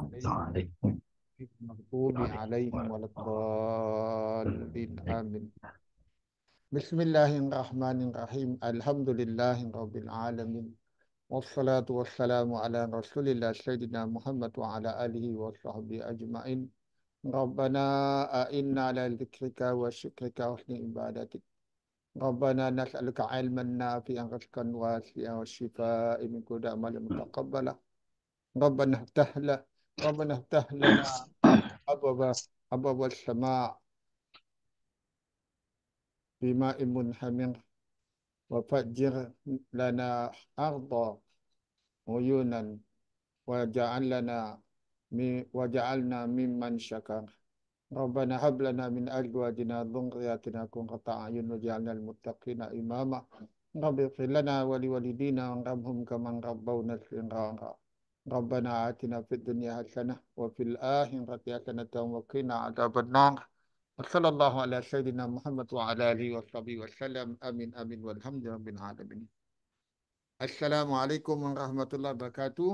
المغضوب عليهم ولا الضالين آمين بسم الله الرحمن الرحيم الحمد لله رب العالمين والصلاة والسلام على رسول الله سيدنا محمد وعلى آله وصحبه أجمعين ربنا أئنا على ذكرك وشكرك وحسن عبادتك ربنا نسألك علما نافعا رزقا واسعا والشفاء من كل أمل متقبلة ربنا افتح ربنا افتح لنا أبواب أبواب السماء بماء منهمر وفجر لنا أرضا عيونا وجعل لنا وجعلنا ممن شكر ربنا هب لنا من أزواجنا ذرياتنا قرة أعين وجعلنا المتقين إماما رب اغفر لنا ولوالدينا وارحمهم كما ربونا صغارا ربنا آتنا في الدنيا حسنة وفي الآخرة حسنة وقنا عذاب النار وصلى الله على سيدنا محمد وعلى آله وصحبه وسلم آمين آمين والحمد لله رب العالمين السلام عليكم ورحمة الله وبركاته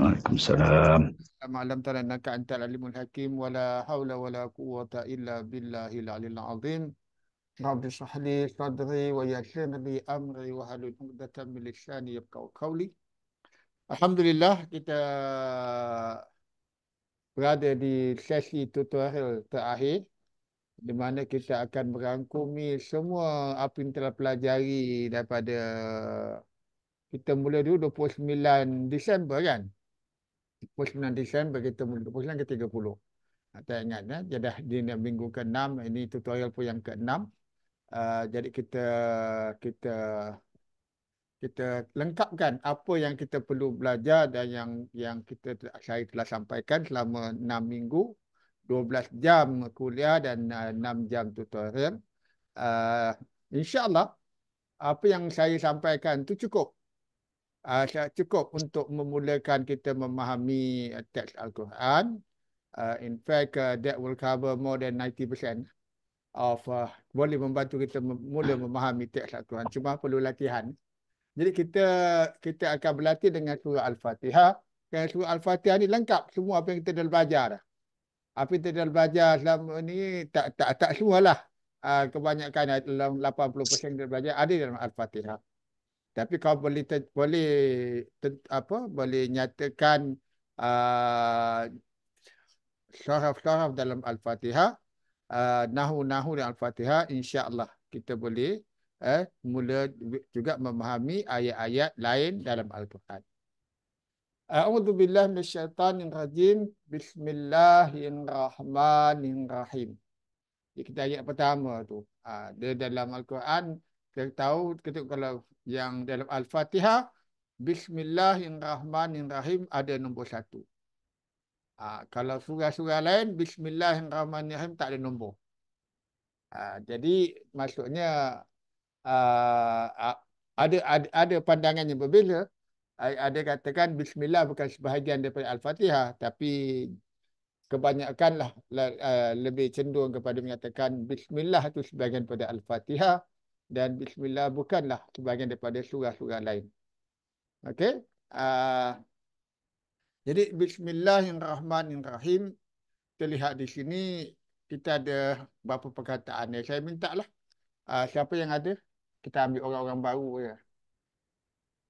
وعليكم السلام ما علمتنا أنك أنت العليم الحكيم ولا حول ولا قوة إلا بالله العلي العظيم رب اشرح لي صدري ويسر لي أمري وهل عقدة من لساني يبقى قولي Alhamdulillah kita berada di sesi tutorial terakhir di mana kita akan merangkumi semua apa yang telah pelajari daripada kita mula dulu 29 Disember kan 29 Disember kita mula 29 ke 30 ah, tak ingat ya. Dia dah di minggu ke-6. Ini tutorial pun yang ke-6. Uh, ah, jadi kita kita kita lengkapkan apa yang kita perlu belajar dan yang yang kita saya telah sampaikan selama 6 minggu 12 jam kuliah dan uh, 6 jam tutorial uh, insyaallah apa yang saya sampaikan itu cukup uh, cukup untuk memulakan kita memahami uh, teks al-Quran uh, in fact uh, that will cover more than 90% of uh, boleh membantu kita mula memahami teks al-Quran cuma perlu latihan jadi kita kita akan berlatih dengan surah Al-Fatihah. Kerana surah Al-Fatihah ni lengkap semua apa yang kita dah belajar dah. Apa yang kita dah belajar selama ni tak tak tak semualah. Uh, ah, kebanyakan dalam 80% yang kita belajar ada dalam Al-Fatihah. Tapi kau boleh boleh apa boleh nyatakan uh, ah, saraf dalam Al-Fatihah. Uh, nahu-nahu dalam Al-Fatihah. Allah kita boleh eh, mula juga memahami ayat-ayat lain dalam Al-Quran. A'udhu billah minasyaitanin rajim. Bismillahirrahmanirrahim. Kita ayat pertama tu. Ha, dia dalam Al-Quran, kita tahu kita kalau yang dalam Al-Fatihah, Bismillahirrahmanirrahim ada nombor satu. Ha, kalau surah-surah lain, Bismillahirrahmanirrahim tak ada nombor. Ha, jadi maksudnya uh, ada, ada ada pandangan yang berbeza. Ada katakan Bismillah bukan sebahagian daripada Al-Fatihah, tapi kebanyakan lah uh, lebih cenderung kepada mengatakan Bismillah itu sebahagian daripada Al-Fatihah dan Bismillah bukanlah sebahagian daripada surah-surah lain. Okay, uh, jadi Bismillah yang Rahman yang Rahim terlihat di sini kita ada beberapa perkataan. Saya minta lah uh, siapa yang ada kita ambil orang-orang baru ya.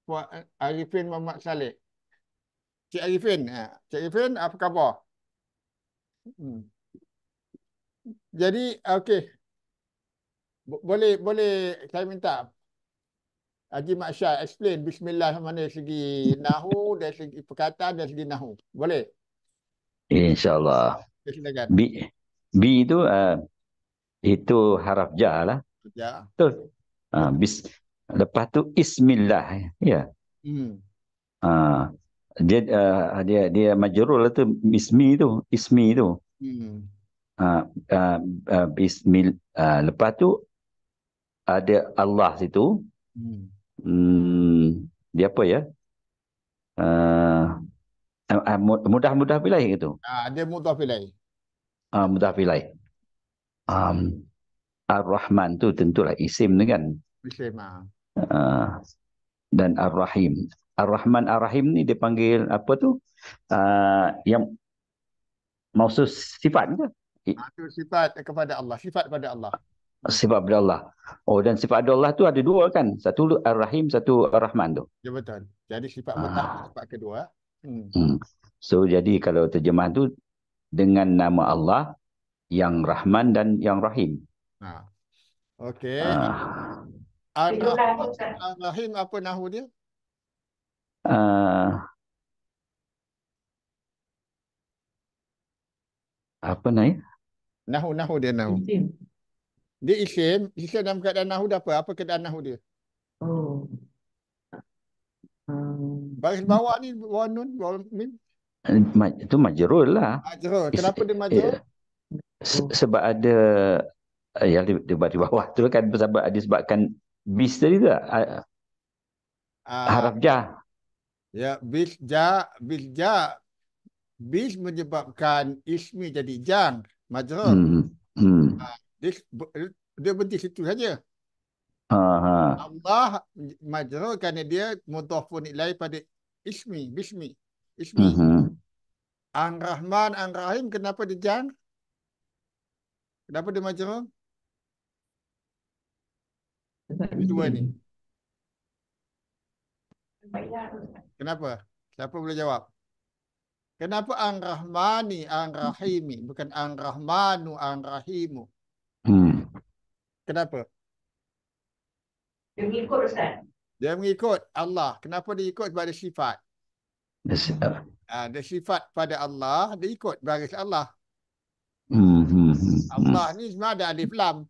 Puan Arifin Muhammad Saleh. Cik Arifin. Ha, Cik Arifin, apa khabar? Hmm. Jadi, okey. Boleh boleh saya minta Haji Maksyar explain Bismillah mana dari segi Nahu, dari segi perkataan, dari segi Nahu. Boleh? InsyaAllah. Bi B, eh, itu uh, itu harap jah lah. Ya. Betul. Ha, bis, lepas tu ismillah. Ya. Hmm. Ha, dia, uh, dia dia majrul lah tu ismi tu, ismi tu. Hmm. Ha, uh, uh, bismil, uh, lepas tu ada Allah situ. Hmm. hmm dia apa ya? Uh, uh, mudah-mudah pilih gitu. Ah, dia mudah pilih. Ah, uh, mudah pilih. Um, Ar-Rahman tu tentulah isim tu kan. Ah, dan Ar-Rahim. Ar-Rahman Ar-Rahim ni dipanggil apa tu? Uh, yang mausus sifat ke? Mausus sifat kepada Allah. Sifat kepada Allah. Sifat kepada Allah. Oh dan sifat kepada Allah tu ada dua kan? Satu Ar-Rahim, satu Ar-Rahman tu. Ya betul. Jadi sifat uh. pertama, sifat kedua. Hmm. hmm. So jadi kalau terjemah tu dengan nama Allah yang Rahman dan yang Rahim. Ha. Okey. Uh. Ar-Rahim apa nahu dia? Uh, apa nahu? Nahu nahu dia nahu. Isim. Dia isim. Isim dalam keadaan nahu dah apa? Apa keadaan nahu dia? Oh. Um, Baris bawah ni bawah nun bawah min. Itu majrul lah. Majrul. Kenapa dia majrul? Yeah. Sebab ada eh, yang di, di bawah tu kan sebab disebabkan bis tadi tu uh, harap ja ya bis ja bis ja bis menyebabkan ismi jadi jang majrur hmm. hmm, hmm. Dia, dia berhenti situ saja. Allah majrur kerana dia mudhafun nilai pada ismi, bismi. Ismi. Uh hmm, -huh. Ang Rahman, Ang Rahim kenapa dia jang? Kenapa dia majrur? Dua ni. Kenapa? Siapa boleh jawab? Kenapa ang rahmani ang rahimi bukan ang rahmanu ang rahimu? Hmm. Kenapa? Dia mengikut Ustaz. Dia mengikut Allah. Kenapa dia ikut pada sifat? Ah, ada sifat pada Allah, dia ikut baris Allah. Hmm. hmm, hmm, hmm. Allah ni semua ada alif lam.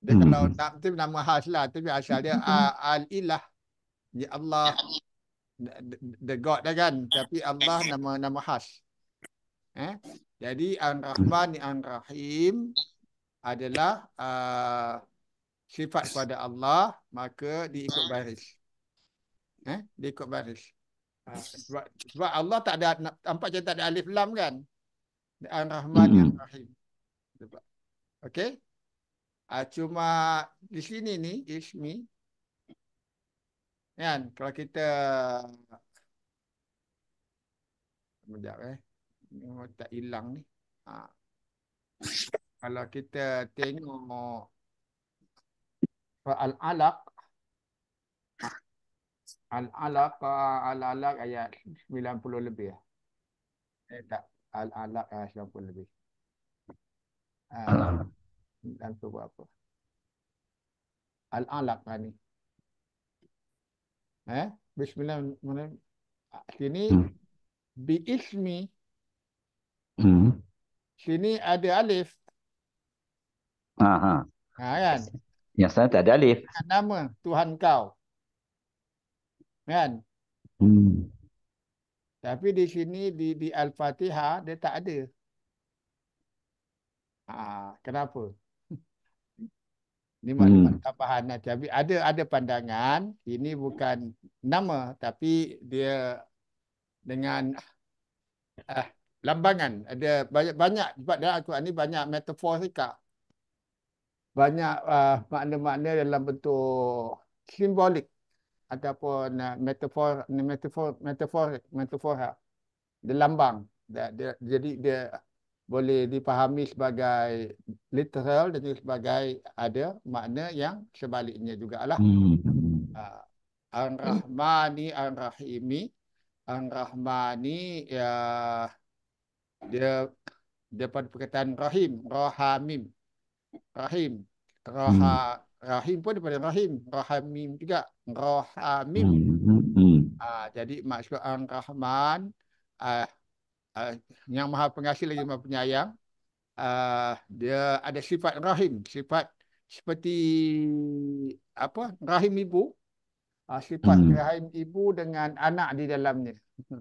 Dia hmm. kalau nak tu nama khas lah tapi asal dia ah, al-ilah ya Allah the god dah kan tapi Allah nama nama khas. Eh? Jadi ar-rahman ar-rahim adalah uh, sifat pada Allah maka diikut baris. Eh? Diikut baris. Ah, sebab, sebab Allah tak ada nampak macam tak ada alif lam kan? Ar-rahman hmm. ar-rahim. Okay. Uh, cuma di sini ni, Ismi. Kan, kalau kita... Sekejap eh. Memang oh, tak hilang ni. Ha. Kalau kita tengok Al-Alaq Al-Alaq Al-Alaq ayat 90 lebih Eh, eh tak Al-Alaq ayat 90 lebih ah. Al-Alaq dan tu buat apa? Al-alaq lah ni. Eh? Bismillahirrahmanirrahim. Sini hmm. bi ismi. Hmm. Sini ada alif. Aha. Ha, kan? Yang sana tak ada alif. Nama Tuhan kau. Kan? Hmm. Tapi di sini di di Al-Fatihah dia tak ada. Ah, ha, kenapa? Ini hmm. maklumat hmm. tambahan. Lah. Tapi ada ada pandangan ini bukan nama tapi dia dengan uh, lambangan ada banyak banyak sebab dalam aku ini banyak metafor sika. Banyak uh, makna-makna dalam bentuk simbolik ataupun uh, metafor metafor metafor metafor dia lambang dia, dia, jadi dia boleh dipahami sebagai literal dan juga sebagai ada makna yang sebaliknya jugalah. Hmm. Ah, Ar-Rahmani Ar-Rahimi. Ar-Rahmani ya dia daripada perkataan Rahim, Rahamim. Rahim. Raha, hmm. rahim pun daripada Rahim. Rahamim juga. Rahamim. Hmm. Ha, jadi maksud Ar-Rahman uh, uh, yang maha pengasih lagi maha penyayang uh, dia ada sifat rahim sifat seperti apa rahim ibu uh, sifat hmm. rahim ibu dengan anak di dalamnya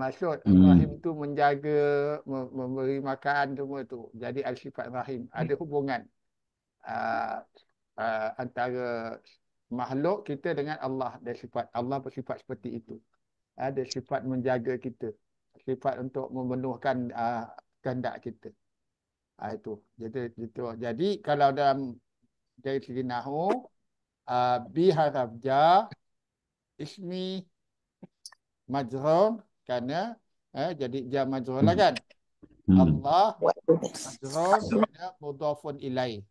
maksud hmm. rahim tu menjaga memberi makan semua tu jadi ada sifat rahim ada hubungan uh, uh, antara makhluk kita dengan Allah dan sifat Allah bersifat seperti itu ada sifat menjaga kita sifat untuk memenuhkan uh, kehendak kita. Uh, itu. Jadi itu. Jadi kalau dalam dari segi nahwu uh, ah, biharaf ja ismi majrur kerana eh, jadi ja majrur lah hmm. kan. Hmm. Allah majrur kerana mudafun ilai.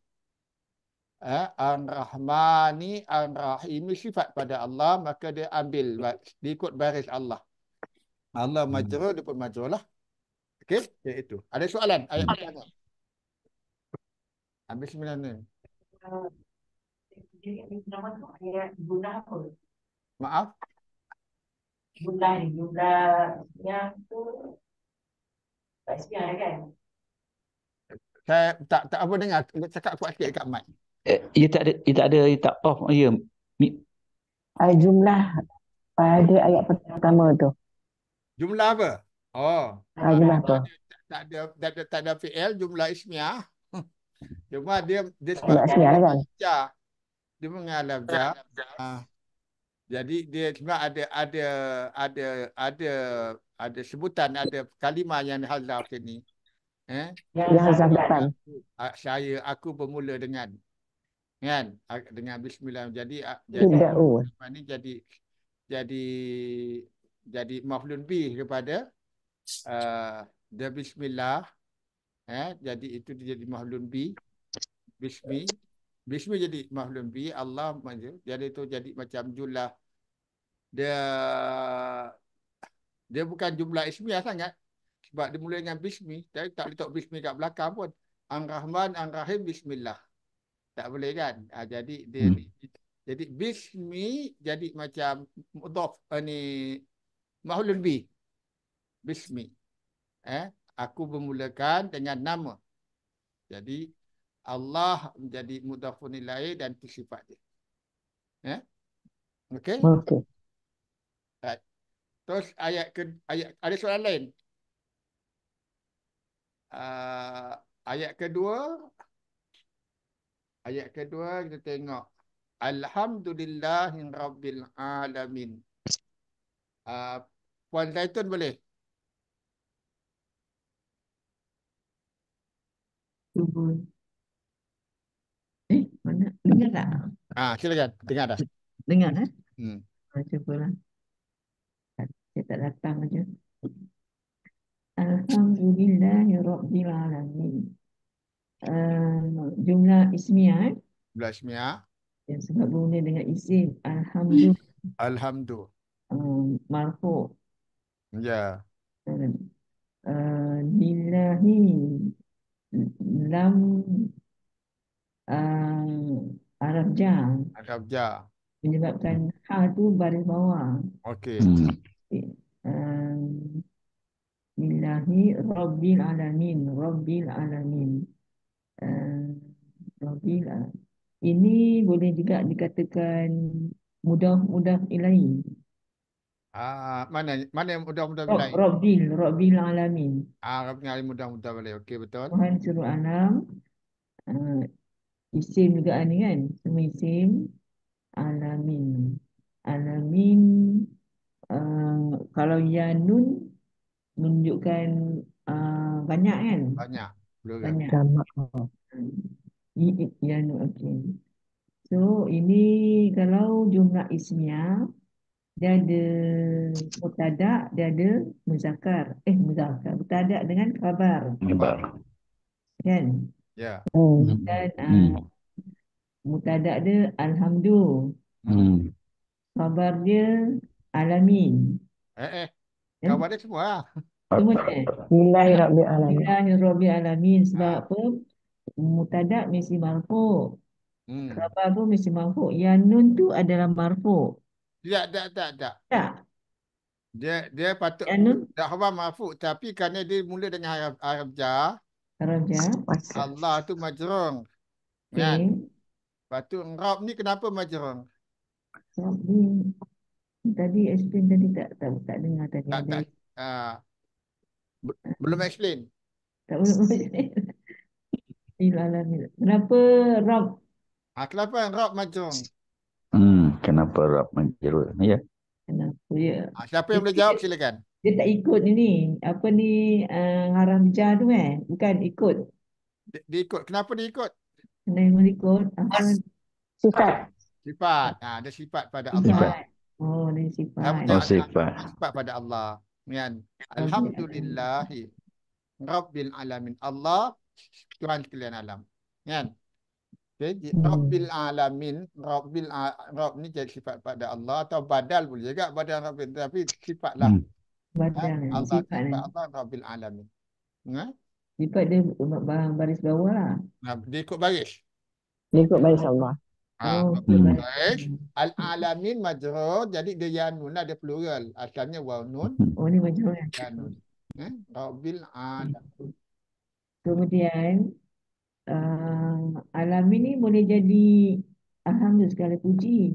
Eh, Ar-Rahmani Ar-Rahim sifat pada Allah maka dia ambil diikut baris Allah. Allah majrur hmm. dia pun majrur lah. Okey, iaitu. Ya, ada soalan? Ayat apa? Okay. Habis sembilan ni. Uh, nama tu ayat guna apa? Maaf. Guna ni, guna yang tu tak sekian kan? Saya tak tak apa dengar. Dia cakap kuat sikit dekat mic. Eh, ia ya tak ada, ia ya tak ada, ia tak off. Oh, ya. Mi... jumlah pada ayat pertama tu. Jumlah apa? Oh. Ah, jumlah apa? Tak ada tak ada tak ada fi'il jumlah ismiah. Cuma dia dia sebab ismiah lah kan. Dia mengalaf ja. Ah. Jadi dia cuma ada ada ada ada ada sebutan ada kalimah yang hazaf ini. Eh? Yang hazaf datang. Aku, ah, saya aku bermula dengan kan ah, dengan bismillah jadi ah, jadi oh. ini jadi jadi jadi mafulun bi kepada uh, the bismillah eh jadi itu dia jadi mafulun bi bismi bismi jadi mafulun bi Allah jadi itu jadi macam jumlah dia dia bukan jumlah ismiah sangat sebab dia mula dengan bismi tapi tak letak bismi kat belakang pun ang rahman ang rahim bismillah tak boleh kan ha, jadi dia hmm. jadi bismi jadi macam mudhaf eh, ni Mahlul bi. Bismi. Eh, aku bermulakan dengan nama. Jadi Allah menjadi mudafun ilai dan itu sifat dia. Eh? Okey? Okey. Right. Terus ayat ke ayat ada soalan lain? Uh, ayat kedua ayat kedua kita tengok alhamdulillahin rabbil alamin uh, Puan Titan boleh? Eh, mana? Dengar tak? Ah, silakan. Dengar dah. Dengar dah? Eh? Hmm. Ah, cuba lah. Saya datang aja. Alhamdulillah, Ya Rabbil Alamin. Uh, ah, jumlah ismiah. Eh? Jumlah ismiah. Yang sebab bunyi dengan isim. Alhamdulillah. Alhamdulillah. Um, Marfu. Ya. Lillahi lam uh, Arab Ja. Arab Ja. Menyebabkan ha tu baris bawah. Okey. Hmm. Lillahi Rabbil Alamin. Rabbil Alamin. Uh, Rabbil Alamin. Ini boleh juga dikatakan mudah-mudah ilahi. Ah mana mana yang mudah mudah balik? Robbil Robbil alamin. Ah Robbil alamin mudah mudah balik. Okey betul. Tuhan suruh alam. Uh, eh, isim juga ni kan? Semua isim. Alamin. Alamin. Uh, kalau Yanun menunjukkan uh, banyak kan? Banyak. Kan? Banyak. Ya Yanun okey. So ini kalau jumlah ismiah dia ada mutada dia ada muzakkar eh muzakkar mutada dengan khabar khabar kan ya yeah. oh hmm. dan ah, hmm. uh, mutada dia alhamdulillah hmm. khabar dia alamin eh eh ya? khabar dia semua lah. Semua Bismillahirrahmanirrahim. Alamin. Sebab ah. apa? Mutadak mesti marfu. Hmm. Khabar pun mesti marfu. Yang nun tu adalah marfu tidak tak, tak, tak. Ya. Tak. Dia dia patut dah khabar mafu tapi kerana dia mula dengan harf harf ja. Allah tu majrung. Okay. Kan? Batu ngrab ni kenapa majrung? Tadi tadi explain tadi tak tahu tak dengar tadi. Tak, tak. Uh, belum explain. Tak belum explain. Ilalah ni. Kenapa rab? Ah ha, kenapa rab majrung? kenapa Rab menjerut ya? Kenapa ya? Ah, siapa yang boleh jawab silakan. Dia tak ikut ni ni. Apa ni uh, haram jah tu kan? Eh? Bukan ikut. Dia, dia ikut. Kenapa dia ikut? Kenapa dia ikut? Apa? Sifat. Sifat. Ha, dia sifat pada Allah. Sifat. Oh, dia sifat. Kenapa oh, sifat. Dia sifat pada Allah. Kan? Alhamdulillah. Rabbil Alamin. Allah. Tuhan sekalian alam. Kan? Ya? Okay. Di hmm. Rabbil Alamin. Rabbil a- Rabb ni jadi sifat pada Allah. Atau badal boleh juga hmm. ha? badal Rabbil. Tapi sifat lah. Hmm. Badal. Ha? Allah, sifat, sifat Allah Rabbil Alamin. Ha? Sifat dia barang baris bawah lah. Ha, dia ikut baris. Dia ikut baris Allah. Ha, oh, okay. baris. Hmm. Al-Alamin majroh, Jadi dia yanun lah. Dia plural. Asalnya wa nun. Hmm. Oh ni majrur. Lah. Yanun. Ha? Rabbil hmm. Alamin. Kemudian uh, alam ini boleh jadi alhamdulillah segala puji.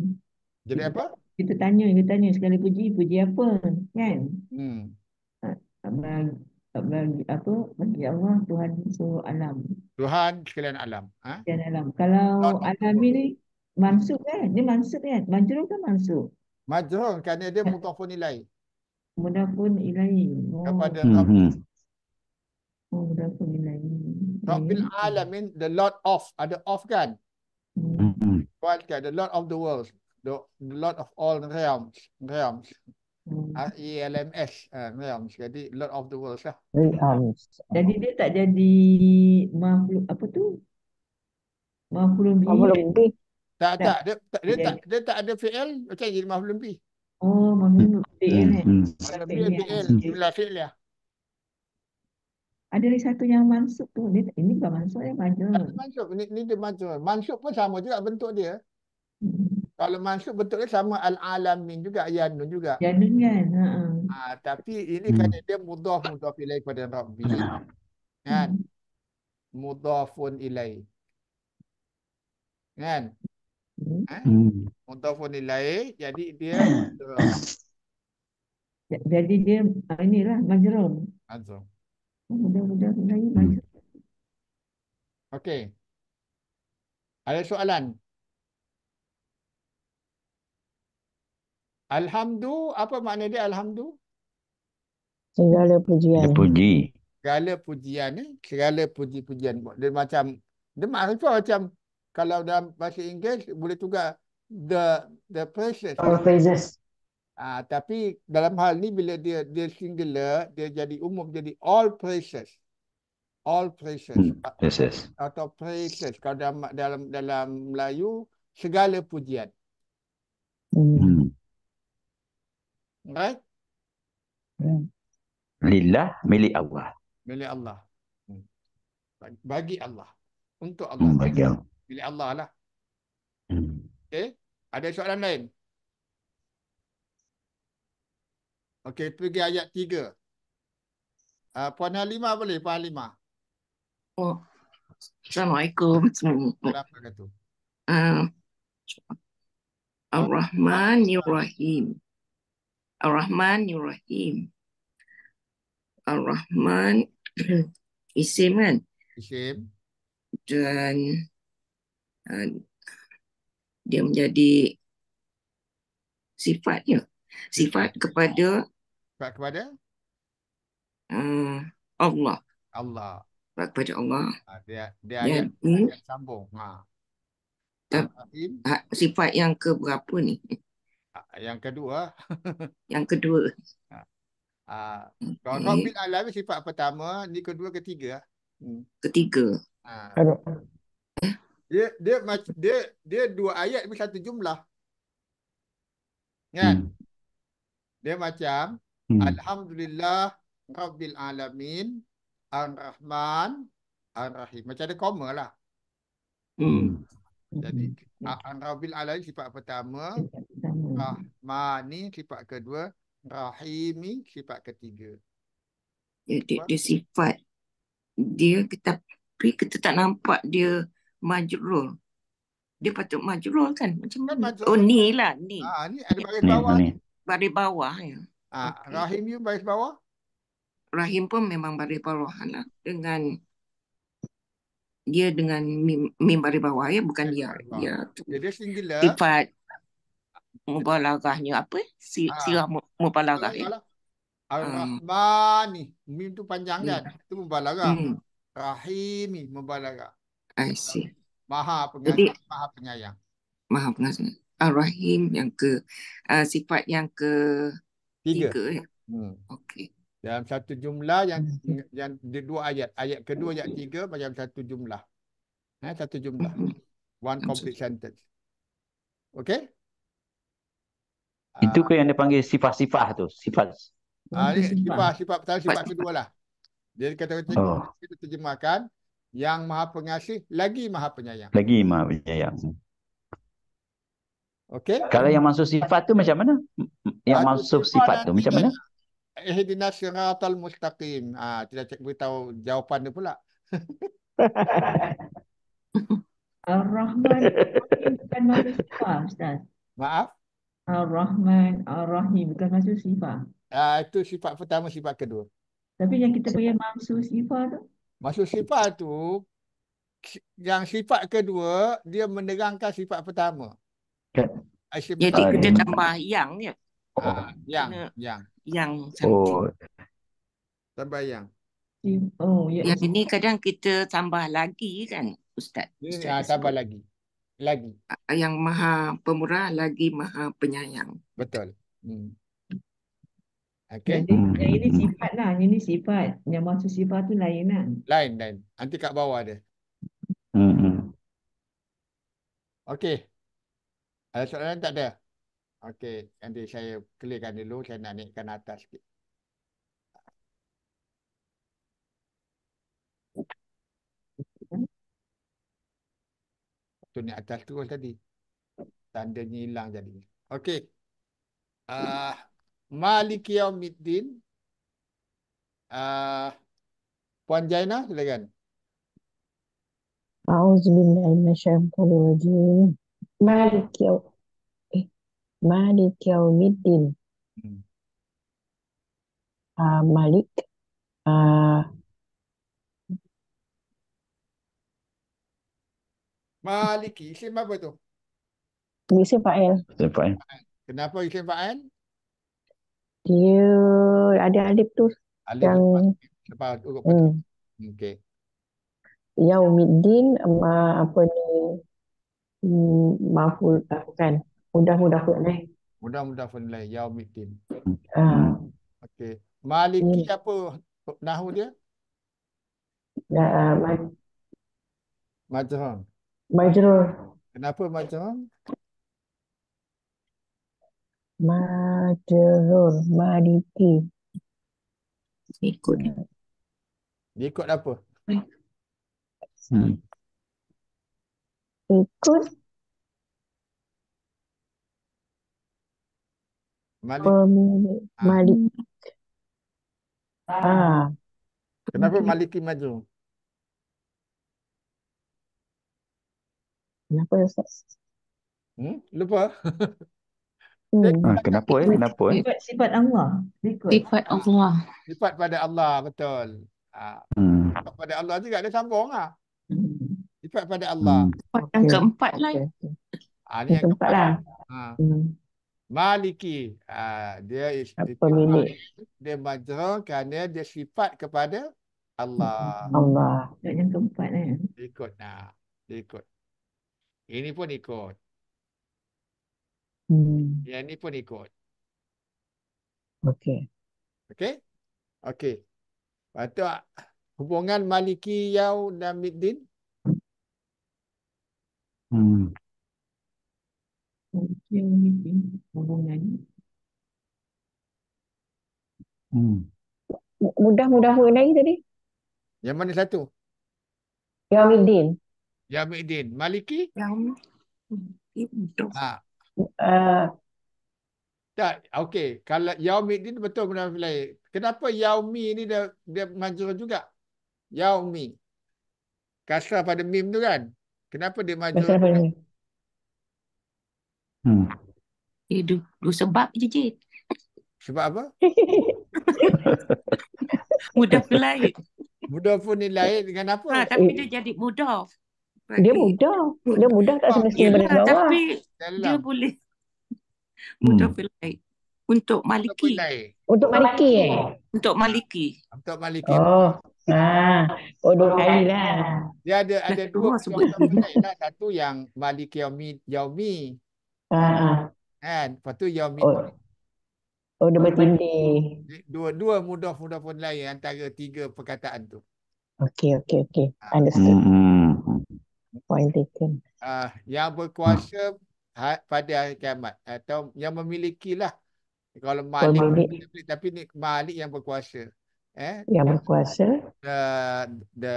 Jadi apa? Kita tanya, kita tanya segala puji, puji apa, kan? Hmm. Ah, bagi, bagi apa? Bagi Allah Tuhan so alam. Tuhan sekalian alam. Ha? Sekalian alam. Kalau no, alam ini mansuk kan? Ini mansuk kan? Majrur kan mansuk? Majrur kerana dia pun kan? nilai. Mutafun ilai. Hmm, hmm. Oh. Kepada Allah. Mm-hmm. Oh, mutafun ilai. Rabbil hmm. alamin the lord of ada of kan kuat hmm. kan the lord of the world the, the lord of all realms realms hmm. R E L M S uh, realms jadi lord of the world lah realms jadi dia tak jadi makhluk apa tu makhluk bi tak tak dia tak dia tak dia tak ada fi'il macam jadi makhluk bi oh makhluk bi ni makhluk bi fi'il bila fi'il ya ada lagi satu yang mansuk tu. Ini, ini bukan mansuk ya, majur. Mansuk, Ini, ini dia mansub. Mansub pun sama juga bentuk dia. Hmm. Kalau mansuk bentuk sama al-alamin juga, yanun juga. Yanun kan. Ha. Ha, ha tapi ini kan dia mudah mudah ilaih kepada Rabbi. Kan? Hmm. Mudafun ilaih. Kan? Hmm. Ha? Mudafun ilaih. Jadi dia Jadi dia ha, inilah majrum. Majrum. Mudah-mudah hmm. Okey. Ada soalan? Alhamdulillah, apa makna dia Alhamdulillah? Segala pujian. Dia puji. Segala pujian ni, eh? segala puji-pujian. Dia macam, dia makrifah macam kalau dalam bahasa Inggeris boleh tukar the the praises. Oh, praises. Ah, tapi dalam hal ni bila dia dia singular, dia jadi umum jadi all praises. All praises. Hmm, praises. Atau praises kalau dalam dalam dalam Melayu segala pujian. Hmm. Right? Hmm. Lillah milik Allah. Milik Allah. Hmm. Bagi Allah. Untuk Allah. Hmm, bagi Allah. Milik Allah lah. Okay? Hmm. Eh, ada soalan lain? Hmm. Okey, pergi ayat tiga. Uh, Puan Halimah boleh? Puan Halimah. Oh. Assalamualaikum. Kenapa kata? Uh, Ar-Rahman Ar-Rahim. Ar-Rahman Ar-Rahim. Ar-Rahman Isim kan? Isim. Dan uh, dia menjadi sifatnya. Sifat kepada sebab kepada? Uh, Allah. Allah. Sebab kepada Allah. Ha, dia dia yeah. ayat, mm. ayat sambung. Ha. Ah, ha, sifat yang keberapa ni? Yang kedua. yang kedua. Ha. Ha. Okay. Rabbil Alamin sifat pertama. Ni kedua ketiga. Hmm. Ketiga. Ha. Dia, dia dia dia dia dua ayat ni satu jumlah. Kan? Hmm. Dia macam Hmm. Alhamdulillah Rabbil Alamin Ar-Rahman Ar-Rahim. Macam ada koma lah. Hmm. Jadi Ar-Rabbil Alamin sifat pertama Rahmani sifat kedua Rahimi sifat ketiga. Dia, dia, dia sifat dia kita kita tak nampak dia majrul. Dia patut majrul kan? Macam kan majrul. Oh ni lah ni. Ha, ni ada baris bawah. Ni, ni. bawah ya. Uh, rahim you baris bawah? Rahim pun memang baris bawah anak dengan dia dengan mim baris bawah ya bukan dia. Ya. Jadi singgila. Sifat mubalaghahnya apa? Si uh, ah. sila mubalaghah. Ya. Al-Rahmani, ah. um. mim tu panjang kan? Hmm. Itu mubalaghah. Hmm. Rahim mubalaghah. I see. Maha pengasih, Jadi, maha penyayang. Maha pengasih. al rahim yang ke uh, sifat yang ke Tiga. Tiga. Ya? Hmm. Okey. Dalam satu jumlah hmm. yang yang di dua ayat. Ayat kedua, ayat tiga macam satu jumlah. Ha, satu jumlah. Hmm. One complete sentence. Okey? Itu ah. ke yang dipanggil sifat-sifat tu? Sifat. Ah, ini sifat, sifat pertama, sifat kedua lah. Jadi kata kata oh. kita terjemahkan yang maha pengasih lagi maha penyayang. Lagi maha penyayang. Okey. Kalau yang masuk sifat tu macam mana? Yang masuk sifat, tu macam mana? Ihdinas siratal mustaqim. Ah, tidak cek tahu jawapan dia pula. Ar-Rahman bukan masuk sifat, Ustaz. Maaf. Ar-Rahman, Ar-Rahim bukan masuk sifat. Ah, itu sifat pertama, sifat kedua. Tapi yang kita punya masuk sifat tu? Masuk sifat tu yang sifat kedua dia menerangkan sifat pertama. Kan? Jadi betul. tambah yang ni. Ya? Ah, oh. yang, yang. Yang cantik. Oh. Tambah yang. Oh, ya. Yang ini kadang kita tambah lagi kan, Ustaz? Eh, Ustaz ah, tambah lagi. Lagi. Ah, yang maha pemurah lagi maha penyayang. Betul. Hmm. Okay. Jadi, Yang ini sifat lah. Yang ini sifat. Yang maksud sifat tu lain lah. Lain, lain. Nanti kat bawah dia. Hmm, hmm. Okay. Ada soalan tak ada? Okey, nanti saya klikkan dulu, saya nak naikkan atas sikit. Tu ni atas tu, tadi. Tandanya hilang jadi. Okey. Uh, ah, Maliki Yaumiddin. Uh, ah, Puan Jaina, silakan. A'udzubillahimmanasyaitanirrajim. มาดิเกียวมาดิเกียวมิดดินอามาลิกอามาลิกิสิมาบ่ตุมิสิฟาเอลสิฟาเอลคนาปอิสิฟาเอลดิวอะดิอะลิฟตุสอะลิฟยังสิฟาอุกโอเคยาวมิดดินมาอะปอนี maful apa mudah mudah pun eh mudah mudah pun lah yaumitin ah okey maliki hmm. apa nahu dia ya uh, ma majrur majrur kenapa majrur majrur maliki ikut ni ikut apa hmm ikut Malik. Pemilik oh, ha. Malik. Ha. Kenapa Maliki maju? Kenapa Ustaz? Hmm? Lupa? Hmm. Ha, kenapa eh? Kenapa eh? Sifat, sifat Allah. Sifat Allah. Sifat pada Allah, betul. Ah, Hmm. Sifat pada Allah juga, dia sambung lah sifat pada Allah. Hmm. Okay. Yang keempat okay. lah. Ah, ni yang keempat lah. Ha. Maliki. Ah, dia is pemilik. Dia majrur kerana dia sifat kepada Allah. Hmm. Allah. Yang keempat lah. Ikut nak. Ikut. Ini pun ikut. Hmm. Yang ni pun ikut. Okay, okay, Okey. Patut hubungan Maliki Yau dan Middin Hmm. Okey, ni pun mudah Hmm. Mudah-mudah lagi tadi. Yang mana satu? Yamidin. Yamidin. Maliki? Yamidin. Ha. Uh. Ah. Tak, okey. Kalau Yaumidin betul guna lain. Kenapa Yaumi ni dia, dia manjur juga? Yaumi. Kasrah pada mim tu kan? Kenapa dia maju? Pasal apa Hmm. Eh, dua, sebab je, Cik. Sebab apa? mudah pun lain. Mudah pun ni lain dengan apa? Ha, tapi dia jadi mudah. Dia mudah. Dia mudah tak semestinya oh, berada bawah. Ha, tapi Dalam. dia boleh. Mudah hmm. pun lain. Untuk Maliki. Untuk Maliki. Eh? Untuk Maliki. Untuk Maliki. Oh. Ah, oh dua kali lah. Kan. Dia ada ada dua sebutan lah. Satu yang Malik Yomi Yomi. Ah. Ha, ha. Kan? Lepas tu Yomi. Oh. oh dua bertindih. Dua, dua mudah mudah pun lain antara tiga perkataan tu. Okey, okey, okey. Understood. Hmm. Point taken. Ah, yang berkuasa pada hari kiamat. Atau yang memilikilah. Kalau Malik. Malik. Tapi ni Malik yang berkuasa eh yang berkuasa the, the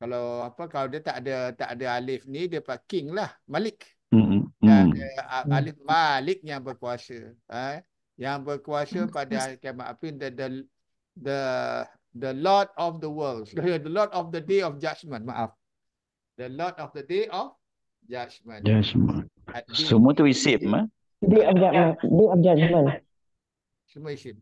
kalau apa kalau dia tak ada tak ada alif ni dia pak king lah malik mm -hmm. alif malik yang berkuasa eh yang berkuasa hmm. pada kiamat api the the the the lord of the world the lord of the day of judgment maaf the lord of the day of judgment judgment semua tu isim ah eh? dia ada dia ada judgment semua isim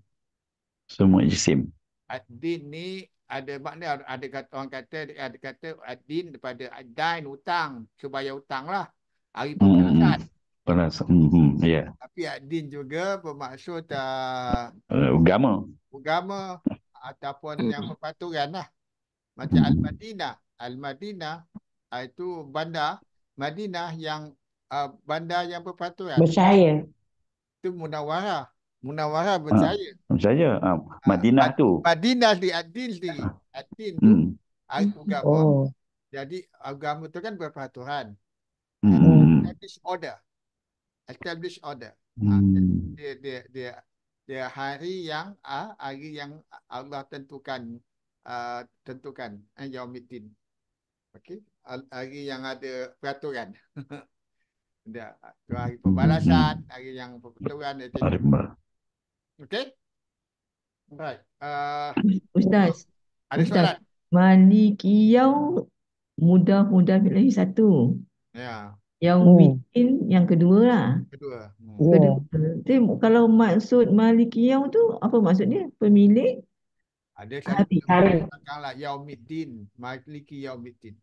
semua isim ad-din ni ada makna ada kata orang kata ada kata ad-din daripada ad-dain hutang kebayar hutang lah hari pelunasan hmm. pelunasan hmm. hmm. hmm, hmm yeah. tapi ad-din juga bermaksud uh, eh, agama agama ataupun yang berpaturan lah macam hmm. al-madinah al-madinah ah, itu bandar madinah yang uh, bandar yang berpaturan bersyaya itu munawarah Munawarah percaya. Ah, ha, percaya. Ha, ah, ah, Madinah tu. Madinah di Adin di Adin tu. Hmm. Agama. Oh. Jadi agama tu kan berperaturan. Hmm. Establish order. Establish order. Hmm. Dia, dia, dia, dia hari yang hari yang Allah tentukan uh, tentukan eh, Yaumiddin. Okey. Hari yang ada peraturan. Hmm. Dia, hari pembalasan, hari yang peraturan Hari pembalasan. Okay? Right. Uh, Ustaz. Ada Ustaz. soalan? Malikiyau mudah-mudah lagi satu. Ya. Yeah. Yang oh. bikin yang kedua lah. Kedua. Hmm. Oh. Kedua. Hmm. kalau maksud Malikiyau tu apa maksudnya? Pemilik? Ada satu. Hari. Katakanlah Yaumiddin. Maliki Yaumiddin.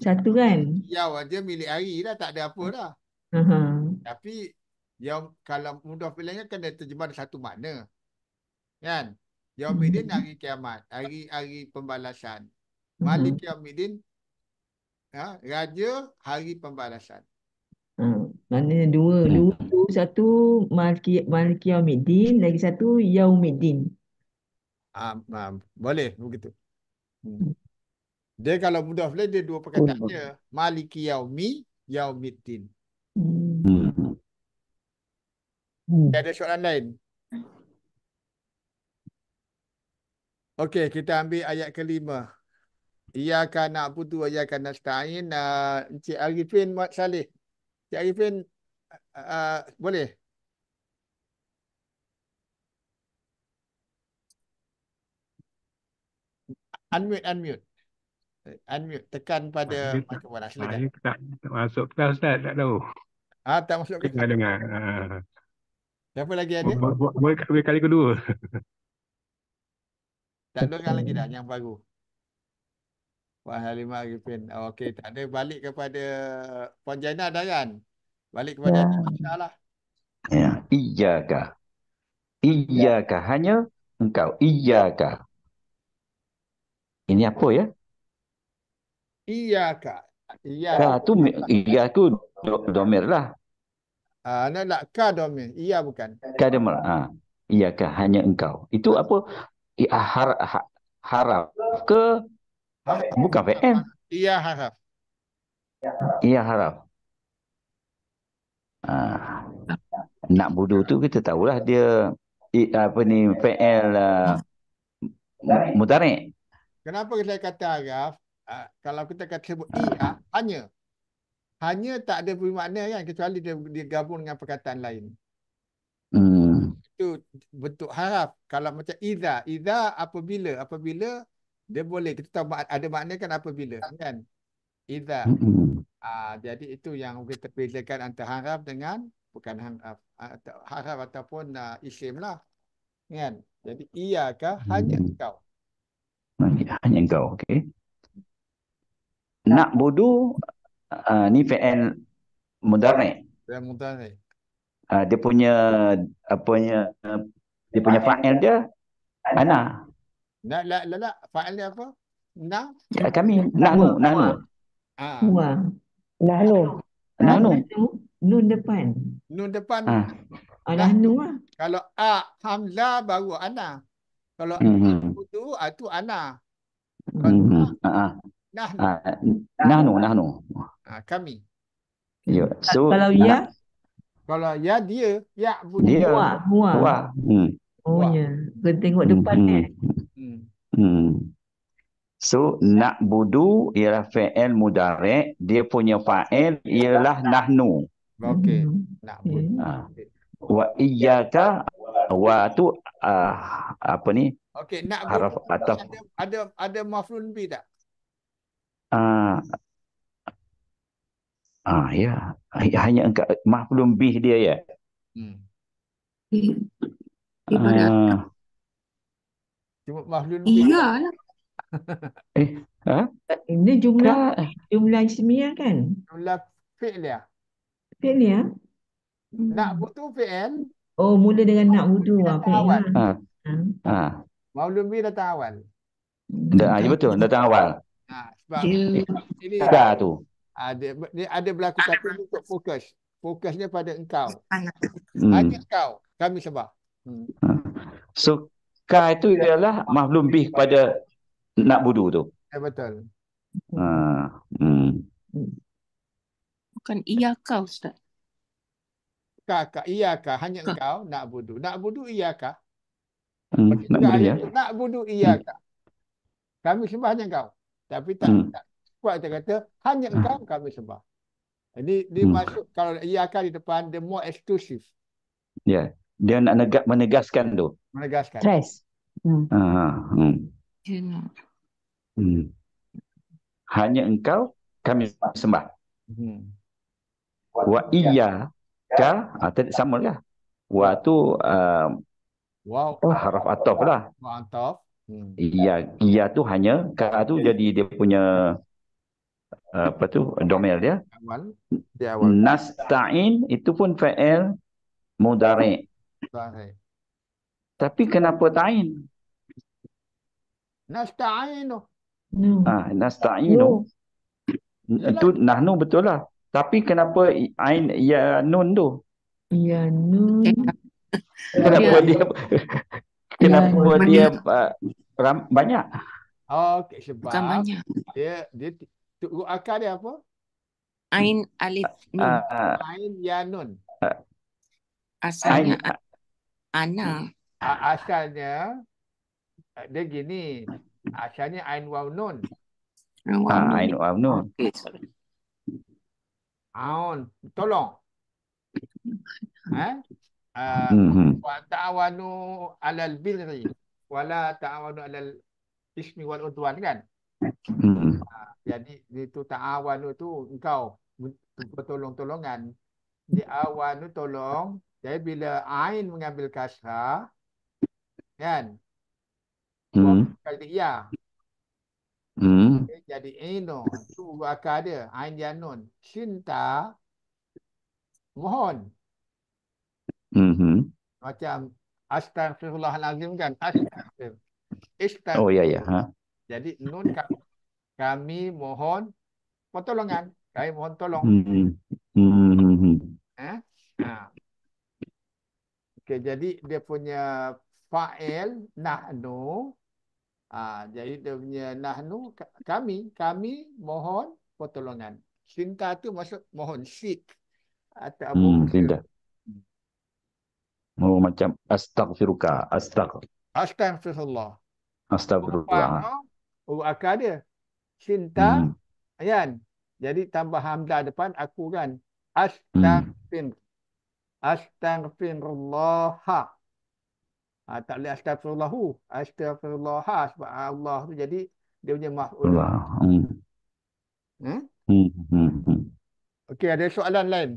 Satu kan? Yau aja milik hari dah. Tak ada apa dah. Uh-huh. Tapi yang kalau mudah bilangnya kan kena terjemah satu makna. Kan? Yaumidin hmm. hari kiamat, hari hari pembalasan. Malik hmm. Yaumidin ha, raja hari pembalasan. Ha, hmm. mana dua dua tu satu Malik Malik Yaumidin lagi satu Yaumidin. Ah, ha, ha, boleh begitu. Dia kalau mudah boleh dia dua perkataan dia. Maliki Yaumi, Yaumidin. Hmm. Dia ada soalan lain. Okey, kita ambil ayat kelima. Iyaka na'budu wa iyaka nasta'in. Uh, ah, Encik Arifin Muhammad Saleh. Encik Arifin, uh, boleh? Unmute, unmute. Unmute, tekan pada Masuk, Saya lah, tak, tak masuk ke Ustaz, tak tahu. Ah, tak masuk ke Ustaz. Tak dengar. Uh. Siapa lagi ada? Boleh kali, kali kedua. Tak ada lagi dah yang baru. Puan Halimah Arifin. Oh, Okey, tak ada. Balik kepada Puan Jainal Dayan. Balik kepada ya. Jainal lah. Ya. Iyaka. Iyaka. Ya. Hanya engkau. Iyaka. Ini apa ya? Iyaka. Ah, Iyaka. Ha, itu iyaku domir lah. Ah, nak ka domin. Ia bukan. Ka domin. Ha. Ah, ia ka hanya engkau. Itu apa? Ia eh, ah, har, ha, harap ke? Bukan VN. Ia harap. Ia harap. Ha. Ah, nak bodoh tu kita tahulah dia eh, apa ni PL uh, mutarik. Kenapa saya kata harap? Uh, kalau kita kata sebut ia hanya. Hanya tak ada bermakna kan kecuali dia, dia gabung dengan perkataan lain. Hmm. Itu bentuk harap. Kalau macam idha. Idha apabila. Apabila dia boleh. Kita tahu ada makna kan apabila. Kan? Idha. Hmm. Aa, ah, jadi itu yang kita bezakan antara harap dengan bukan harap, atau harap ataupun uh, isim lah. Kan? Jadi iya ke hmm. hanya kau. Hanya, kau. engkau. Okay. Nak bodoh uh, ni VN Mudarnik. VN Mudarnik. Uh, ah, dia punya apa punya dia punya fail dia Ana. Nak la la la fail dia apa? Na. Ya, ah, kami Nanu, Nanu. Ha. Wa. Na Nanu. Nun depan. Nun depan. Ha. Ana nu ah. Lah. Kalau a Hamza baru ana. Kalau mm -hmm. a mhm. tu ana. Mhm. Kalau mm -hmm. a, Nahnu. Ah, nahnu, nahnu. Ah kami. Ya. So kalau ya kalau ya dia ya bunyi dia. Huwa. Huwa. Hmm. Oh ya. Yeah. Kau tengok hmm, depan ni. Hmm. Hmm. So nak budu ialah fa'il mudarek. Dia punya fa'il ialah nahnu. Okey. Nak budu. Ah. Wa iyyaka wa tu ah, apa ni? Okey, nak budu. ada ada ada maflun bi tak? Ah. Ah ya, hanya engkau maaf belum bih dia ya. Hmm. Ah. Cuma mahlum bih. Iya. eh, ha? Ini jumlah tak. jumlah jismiah kan? Jumlah fi'l ya. Fi'l ya. Nak butu fi'l? Eh? Oh, mula dengan nak wudu apa ah, ya. Ha. Ah. Ah. Ha. Mahlum bih datang awal. Dah, ya betul, datang awal. Ha, sebab ya. ini ada lah tu. Ada ni ada berlaku tapi untuk fokus. Fokusnya pada engkau. Hmm. Hanya hmm. kau ha. kami sebab Hmm. So ka itu ialah mahlum bih kepada nak budu tu. Ya, betul. Ha, hmm. Bukan iya kau Ustaz. Ka, ka, iya ka, hanya ka. engkau nak budu. Nak budu iya ka. Hmm, nak budu iya. Nak budu iya ka. Kami sembah hanya engkau. Tapi tak, hmm. tak kuat kita kata hanya hmm. engkau kami sembah. Jadi dia hmm. masuk kalau ia akan di depan the more exclusive. Ya. Yeah. Dia nak neg- menegaskan tu. Menegaskan. Stress. Hmm. Uh, hmm. Ya hmm. Hanya engkau kami sembah. Hmm. Wa iya ka atau ah, sama lah Wa tu um, ah, wow. Oh, haraf atof lah. Wa atof. Hmm. Ia ia tu hanya ka tu jadi dia punya eh, apa tu domel dia. Awal. Dia Nastain itu pun fa'il mudari. Tapi kenapa ta'in? Nasta'inu. Hmm. Ah, nasta'inu. Itu nahnu betul lah. Tapi kenapa ain ya nun tu? Ya nun. Kenapa ya. dia kenapa ya, dia banyak. Uh, ram, banyak? Okay, sebab Bukan banyak. Dia dia tu akar dia apa? Ain alif nun. Uh, Ain ya nun. Uh, asalnya ah. ana. Asalnya dia gini. Asalnya Ain waw nun. Ain waw nun. Okay, sorry. Aun, tolong. Ha? wa ah, hmm, hmm. ah, ta'awanu alal birri wala ta'awanu alal ismi wal udwan kan hmm. ah, jadi itu ta'awanu tu engkau bertolong-tolongan di awan tu tolong jadi bila ain mengambil kasrah kan kalau dia ya jadi ino tu akan ada ain dia cinta mohon Mm-hmm. Macam astagfirullahalazim kan? Astagfir. Oh ya ya. Ha? Jadi nun kami, kami mohon pertolongan. Kami mohon tolong. Mm-hmm. Eh? Ha? ha. Okay, jadi dia punya fa'il nahnu ha, jadi dia punya nahnu kami kami mohon pertolongan cinta tu maksud mohon seek atau hmm, cinta Oh macam astaghfiruka, astag. Astaghfirullah. Astaghfirullah. Oh akal dia. Cinta. Hmm. Jadi tambah hamdah depan aku kan. Hmm. Astaghfir. Hmm. Astaghfirullah. Ha, tak boleh astaghfirullahu. Astaghfirullah. Ha, sebab Allah tu jadi dia punya mahu. Allah. Hmm. hmm. Hmm? Hmm. Hmm. Okey ada soalan lain?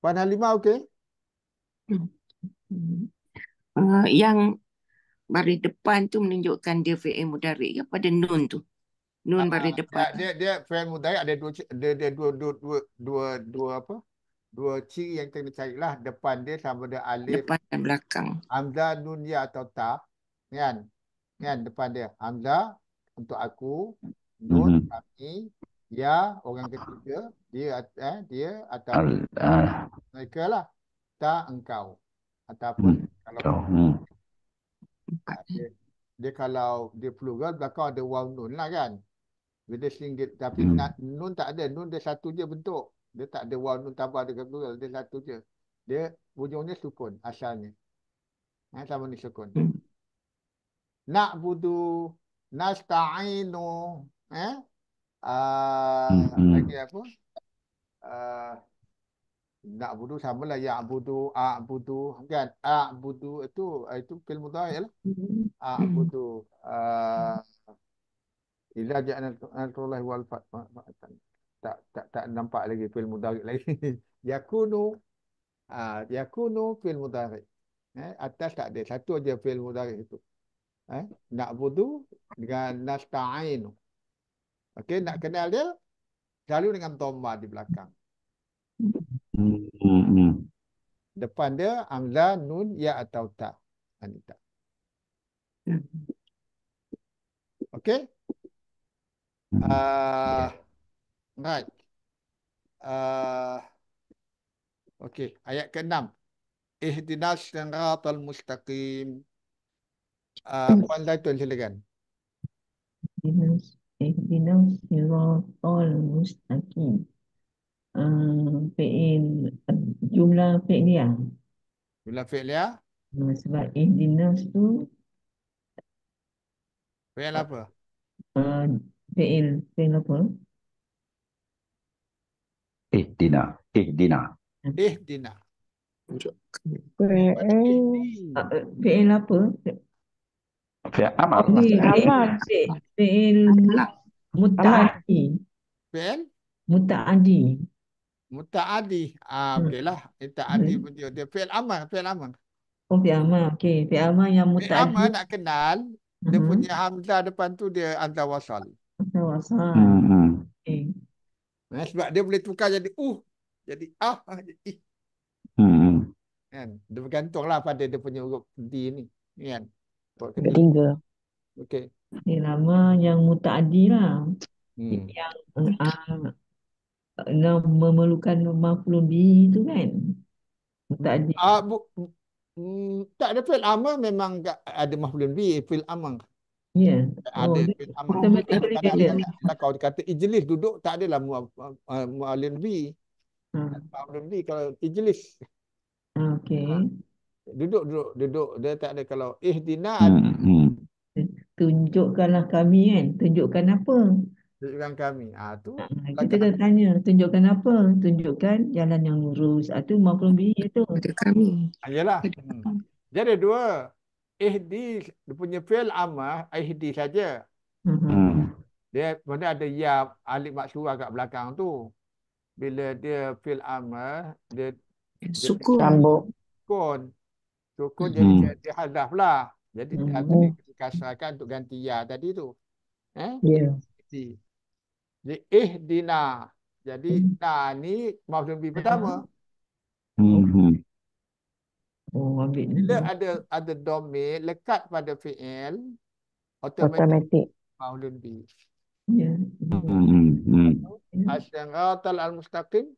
Puan Halimah okey? Uh, yang baris depan tu menunjukkan dia fi'il mudari' ya, pada nun tu. Nun uh, ah, baris ah, depan. Uh, dia dia fi'il mudari' ada dua dia, dia dua, dua, dua, dua dua apa? Dua ciri yang kita carilah depan dia sama ada alif depan dan belakang. Hamzah nun ya atau ta. Kan? Kan depan dia. Hamzah untuk aku, nun kami, mhm. Ya orang ketiga dia eh, dia atau Al, ah. mereka lah tak engkau ataupun hmm, kalau hmm. Ah, dia, dia kalau dia plural belakang ada waw nun lah kan bila singgit tapi hmm. nak, nun tak ada nun dia satu je bentuk dia tak ada waw nun tambah dengan plural dia satu je dia hujungnya sukun asalnya eh, sama ni sukun hmm. nak budu nasta'inu eh Ah, lagi mm-hmm. apa? Ah, nak budu sama lah ya budu, a budu, kan? A ah, budu itu ah, itu fil mudhari lah. Mm-hmm. A ah, budu. Ah, ila jana Allah wal fatma tak tak tak nampak lagi fil mudhari lagi. yakunu ah ya kuno fil mudhari. Eh, atas tak ada satu aja fil mudhari itu. Eh, nak budu dengan nastaainu Okey, nak kenal dia selalu dengan tomba di belakang. Hmm, hmm. Depan dia Amza nun ya atau ta anita. Okey. Ah uh, right. Ah uh, okey, ayat ke-6. Ihdinash siratal mustaqim. Ah uh, puan Zaitun silakan. Ihdinash Ihdinas siratal mustaqim. Uh, fi'il uh, jumlah fi'liya. Jumlah hmm, fi'liya? Uh, sebab ihdinas tu fi'il apa? Ah fi'il fi'il apa? Ihdina. Eh, Ihdina. Eh, Ihdina. Eh, fi'il apa? في عمل فعل متعدي متعدي اه اوكي لا متعدي بده دي فعل امر فعل امر اوكي امر اوكي فعل امر yang متعدي امر nak kenal dia hmm. punya hamzah depan tu dia antar wasal antar wasal hmm, hmm. okay. Eh, sebab dia boleh tukar jadi uh jadi ah, ah jadi ih kan dia bergantunglah pada dia punya huruf di ni kan yeah. Buat kena. Tiga. Okey. Ni lama yang mutaadi lah. Hmm. Yang uh, memerlukan maklum di itu kan. muta Ah, uh, bu, mm, tak ada fil amal memang ada mahfulun bi fil amal. Ya. Yeah. Ada oh, fil amal. Sama kata kalau kata ijlis duduk tak adalah mu'alin bi. Hmm. Ah. Mahfulun bi kalau ijlis. Ah, okay. Ha duduk duduk duduk dia tak ada kalau ihdina eh, hmm, hmm. tunjukkanlah kami kan tunjukkan apa tunjukkan kami ah tu ha, kita kena tanya tunjukkan apa tunjukkan jalan yang lurus ah tu maklum bi tu kami ayalah ah, hmm. jadi dua ihdi dia punya fi'il amah ah, ihdi saja hmm. hmm. dia mana ada ya alif maksurah kat belakang tu bila dia fi'il amah dia, dia sukun Sukun hmm. jadi hmm. jadi hadaf lah. Jadi hmm. aku dikasarkan untuk ganti ya tadi tu. Eh? Yeah. Jadi, eh hmm. dina. Jadi na ni maksud bi pertama. Hmm. hmm. Oh, Bila ada ada domain lekat pada fi'il, automatik. Maulun bi. Ya. Hmm. Hmm. Ya. al-mustaqim. Asyaratal al-mustaqim.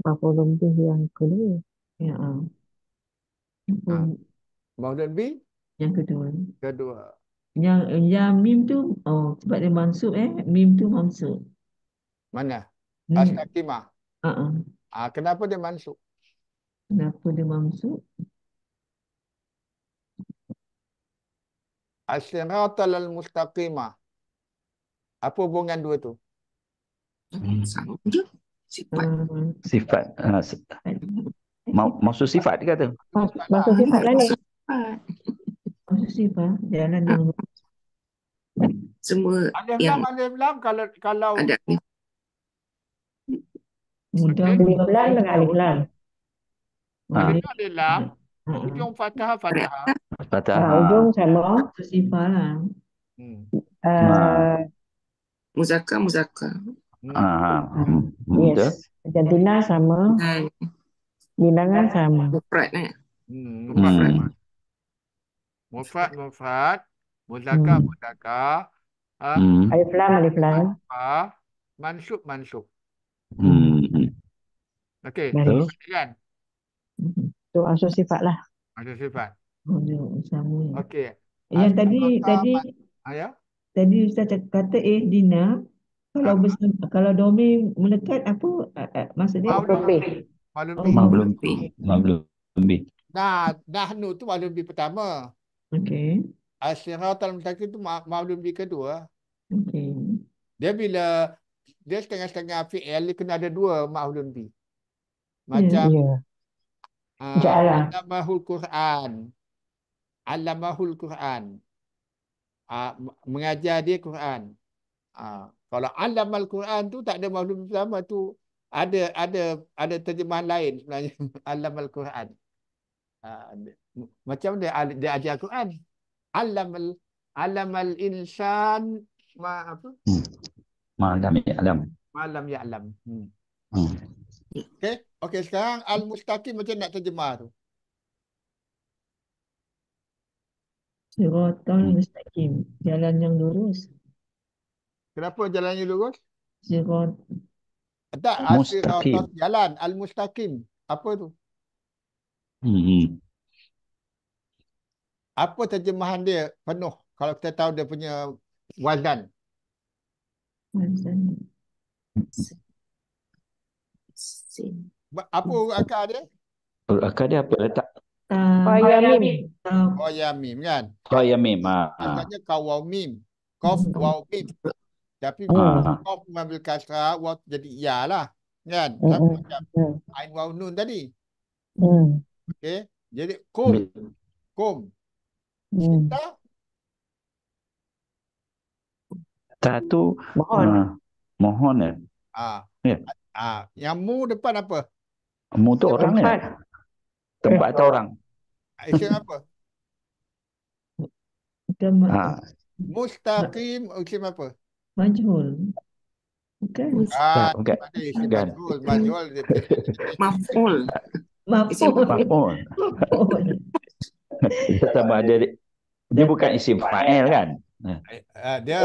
Berapa lebih yang kedua? Ya. Ha. Ah. Maudan B? Yang kedua. Kedua. Yang yang mim tu oh sebab dia mansub eh mim tu mansub. Mana? Astakima. Ah uh -uh. uh, kenapa dia mansub? Kenapa dia mansub? Asyiratal mustaqimah. Apa hubungan dua tu? Hmm. sifat hmm. sifat uh, maksud sifat dia kata maksud sifat lain maksud sifat jalan ha. Ah. semua ada yang ada yang belam kalau kalau ada mudah belam dengan alif lam ada lam ah. hmm. ujung fatah fatah, ha, ah, ujung sama sifat lah hmm. uh, ma- Hmm. Ah, ah, ah, hmm. hmm. Yes. Jantina sama. Bilangan hmm. sama. Mufrad ni. Hmm. Mufrad, hmm. Mufrad. Mudaka, hmm. Mudaka. alif ah, Lam, Alif Lam. Uh, mansub, Mansub. Hmm. Okay. Kan? Tu asal sifat lah. Asal sifat. Okay. Yang tadi, tadi. Ayah? Ya? Tadi Ustaz kata eh Dina kalau besar, kalau domi melekat apa uh, eh, uh, eh, maksud dia? Maulun bih. Maulun bih. Maulun bih. Maulun bih. Nah, nahnu tu maulun bih pertama. Okey. Asiratul mutakin tu maulun bih kedua. Okey. Dia bila dia setengah-setengah fi'il dia kena ada dua maulun bih. Ya, Macam yeah, ya. yeah. Uh, alamahul Quran alamahul Quran uh, mengajar dia Quran uh, kalau alam al-Quran tu tak ada makhluk pertama tu ada ada ada terjemahan lain sebenarnya alam al-Quran. Ha, macam dia dia ajar Quran. Alam al alam al-insan ma apa? Hmm. Malam ya alam. Malam ya alam. Hmm. hmm. Okay. Okay, sekarang Al-Mustaqim macam nak terjemah tu? Siratul Mustaqim. Jalan yang lurus. Kenapa jalannya lurus? Sirat. Tak, uh, Mustaqim. jalan. Al-Mustaqim. Apa tu? Hmm. Apa terjemahan dia penuh? Kalau kita tahu dia punya wazan. Wazan. Apa akar dia? Akar dia apa letak? Qayamim. Ah, Qayamim oh, kan? Qayamim. Ha. Ah. Maksudnya kawawmim. Kof kawawmim. Hmm. Tapi bila hmm. uh. kau mengambil kasra, waw jadi ya lah. Kan? Mm. Sama hmm, macam mm. Ain Waw Nun tadi. Mm. Okay? Jadi kum. Hmm. Kum. Cinta. Mm. Cinta tu mohon. Uh, mohon ya. Eh? Ah. Yeah. Ah, yang mu depan apa? Mu tu orang ya. Tempat atau eh. orang? Isim apa? Ah. Mustaqim isim apa? Majhul. Bukan. Ah, bukan. Bukan. Majhul. Majhul. Maful. Maful. Maful. Sama ada. Dia bukan isim fa'el kan? Ah, ah, dia.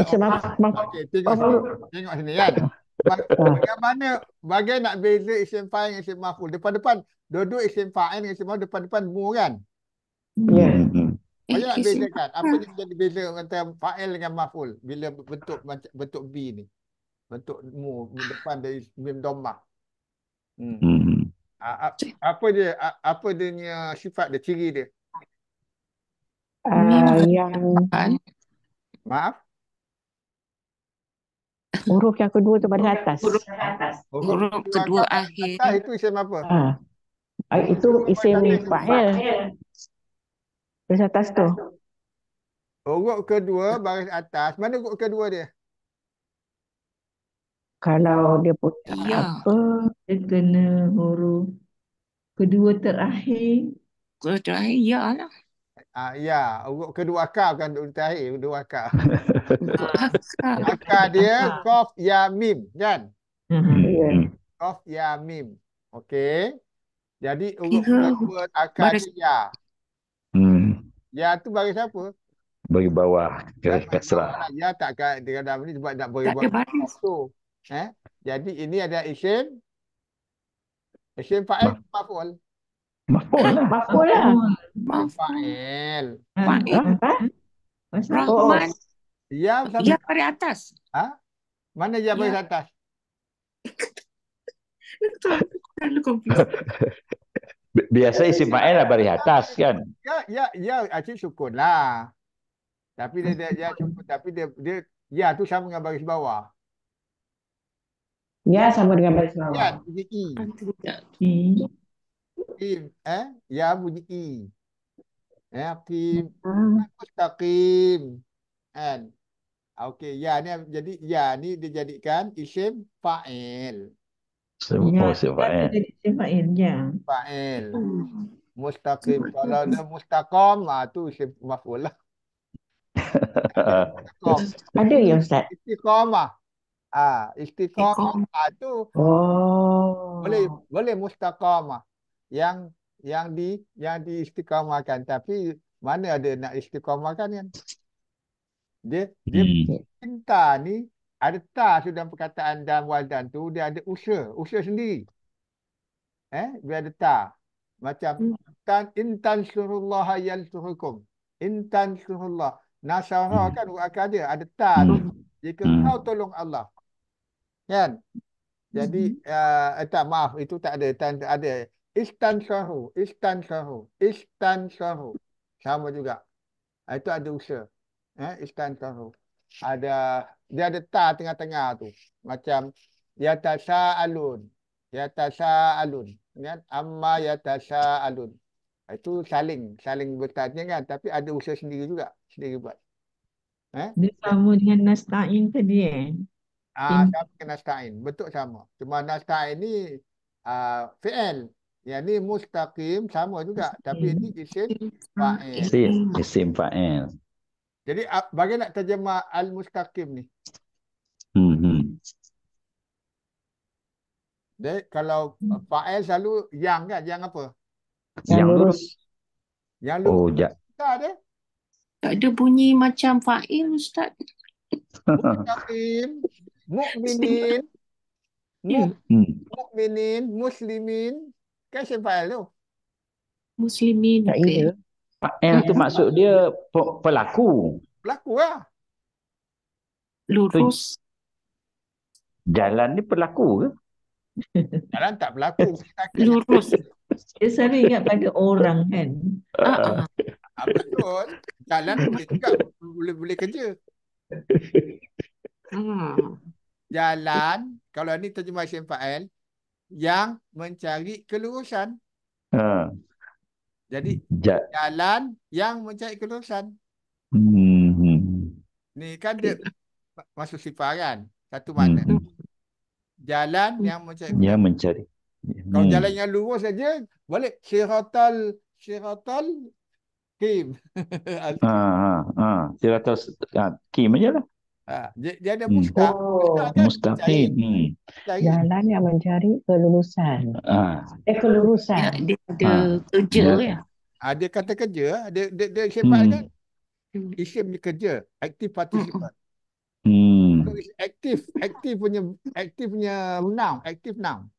Tengok sini kan? Ah. Bagaimana bagai nak beza isim fa'el dengan isim maful? Depan-depan. Duduk isim fa'el dengan isim maful. Depan-depan mu kan? Ya. Hmm. Saya eh, nak bezakan. Apa yang hmm. jadi beza antara fa'il dengan maf'ul. Bila bentuk bentuk B ni. Bentuk mu depan dari mim domba. Hmm. hmm. apa dia apa dia punya sifat dia ciri dia? Uh, yang maaf huruf yang kedua tu pada huruf atas huruf, huruf, kedua akhir ah. Ah, itu isim apa ha. itu isim fa'il Baris atas tu. Urut kedua baris atas. Mana urut kedua dia? Kalau dia putih ya. apa, dia kena huruf kedua terakhir. Kedua terakhir, ya lah. Ah, ya, urut kedua akar bukan urut terakhir. Kedua akar. akar dia, kof kan? hmm. ya mim, kan? Kof ya mim. Okey. Jadi urut kedua akar dia, ya. Ya tu bagi siapa? Bagi bawah ke kasra. Lah. Ya tak akan dia dah ni sebab tak boleh buat. Tak so, eh? Jadi ini ada isim isim fa'il maf'ul. Maf'ul lah. Maf'ul lah. Maf'ul. Maf'ul. Oh, oh. Ya, sampai Ya, pari atas. Ha? Mana dia ya. pari atas? Tak tahu. Kau Biasa isi fa'il lah bari atas kan. Ya, ya, ya, acik syukur lah. Tapi dia, dia, dia syukur, tapi dia, dia, ya tu sama dengan baris bawah. Ya, sama dengan baris bawah. Ya, bunyi I. I. Eh? Ya, bunyi I. Eh, ya, Aqim. Hmm. Mustaqim. And. Okay, ya, ni jadi, ya, ni dijadikan isim fa'il. Ya, oh, si Fa'il. jadi si Fa'il, ya. Fa'il. Hmm. Mustaqim. Kalau dia mustaqam, lah, tu si Maful lah. Ada ya, Ustaz? Istiqamah. Ah, istiqamah ah, tu oh. boleh boleh mustaqamah yang yang di yang diistiqamahkan tapi mana ada nak istiqamahkan kan dia dia hmm. cinta ni ada task Sudah perkataan dan waldan tu dia ada usaha usaha sendiri eh dia ada ta macam hmm. tan intan surullah yalsurukum intan surullah nasara hmm. kan akan ada ada ta hmm. jika kau tolong Allah kan jadi uh, tak maaf itu tak ada tan ada istan istan istansahu istan istansahu sama juga eh, itu ada usaha eh Istan istansahu ada uh, dia ada ta tengah-tengah tu macam yatasaalun yatasaalun kan amma yatasaalun ah, itu saling saling bertanya kan tapi ada usaha sendiri juga sendiri buat eh dia sama dengan nasta'in tadi eh ah sama dengan nasta'in bentuk sama cuma nasta'in ni ah uh, yang ni mustaqim sama juga isim. tapi ini isim fa'il isim isim fa'il jadi ah, bagaimana nak terjemah al-mustaqim ni? Hmm. hmm. Jadi kalau hmm. fa'il selalu yang kan? Yang apa? Yang lurus. Yang lurus. Oh, ya. Tak ada. Tak ada bunyi macam fa'il ustaz. Mustaqim, mukminin. Ya. Mu hmm. Mukminin, muslimin. Kan fa'il tu? Muslimin. Tak okay. ada. Yang tu maksud dia pelaku. Pelaku lah. Lurus. Jalan ni pelaku ke? Jalan tak pelaku. Lurus. Dia selalu ingat pada orang kan. Uh-uh. Ah, betul. Jalan boleh tegak, boleh, boleh kerja. Hmm. Jalan, kalau ni terjemah Syed Fael, yang mencari kelurusan. Uh. Jadi ja. jalan yang mencari kelulusan. Hmm. Ni kan dia masuk sifar kan? Satu mana? Hmm. Jalan yang mencari. Yang mencari. Hmm. Kalau jalan yang lurus saja boleh siratal siratal kim. ha ah, ha ah, ha siratal ha, ah, kim ajalah. Ha, dia, dia ada hmm. mustahil. Oh, Jalan yang mencari kelulusan. Ha. Eh, kelulusan. Ya, dia ada ha. kerja. Ya. Ada ha, kata kerja. Dia, dia, dia isim hmm. kan? Isim dia kerja. Aktif participant. Hmm. Aktif. Aktif punya. Aktif punya noun. Aktif noun.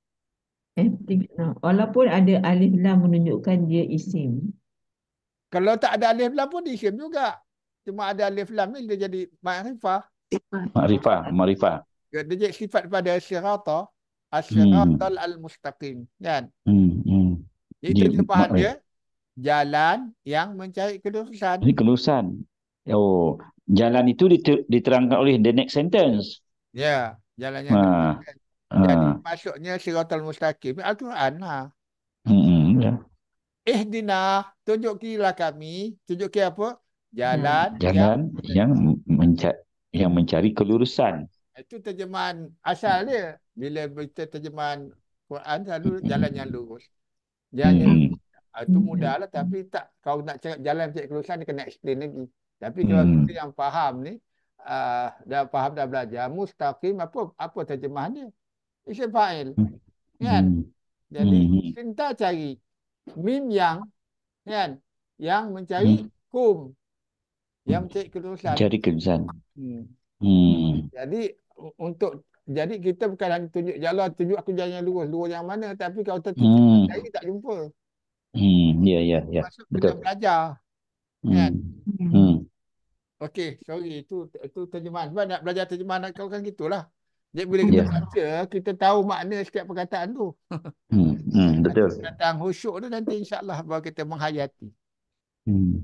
Aktif noun. Walaupun ada alif lam menunjukkan dia isim. Kalau tak ada alif lam pun isim juga. Cuma ada alif lam ni dia jadi ma'rifah. Ma'rifah, ma'rifah. Dia jadi sifat pada sirata, as-sirata hmm. al-mustaqim, kan? Hmm, hmm. Itu terjemahan dia jalan yang mencari kelurusan. Ini kelurusan. Oh, jalan itu diterangkan oleh the next sentence. Ya, yeah, jalan yang. Ah, ah. Jadi masuknya sirata al-mustaqim, Al-Quran lah. Eh hmm, hmm, ya. Dina, tunjukilah kami, Tunjuk tunjukilah apa? Hmm, jalan, hmm, jalan yang, yang mencari yang mencari kelurusan. Itu terjemahan asal dia. Bila kita terjemahan Quran selalu jalan yang lurus. Jalan yang ah, itu mudahlah tapi tak kalau nak cakap jalan mencari kelurusan dia kena explain lagi. Tapi kalau hmm. kita yang faham ni uh, dah faham dah belajar mustaqim apa apa terjemahan dia? Isim fa'il. Mm. Kan? Mm. Jadi kita mm-hmm. cari mim yang kan yang mencari mm. kum yang mencari kelulusan. Mencari kelulusan. Hmm. hmm. Jadi untuk jadi kita bukan hanya tunjuk jalan tunjuk aku jalan yang lurus, lurus yang mana tapi kalau tertutup hmm. lagi tak jumpa. Hmm, ya ya ya. Betul. Kita belajar. Hmm. Kan? Hmm. Okey, sorry itu itu terjemahan. Sebab nak belajar terjemahan nak kau kan gitulah. Dia bila kita yeah. baca, kita tahu makna setiap perkataan tu. hmm. hmm, betul. Datang khusyuk tu nanti insya-Allah baru kita menghayati. Hmm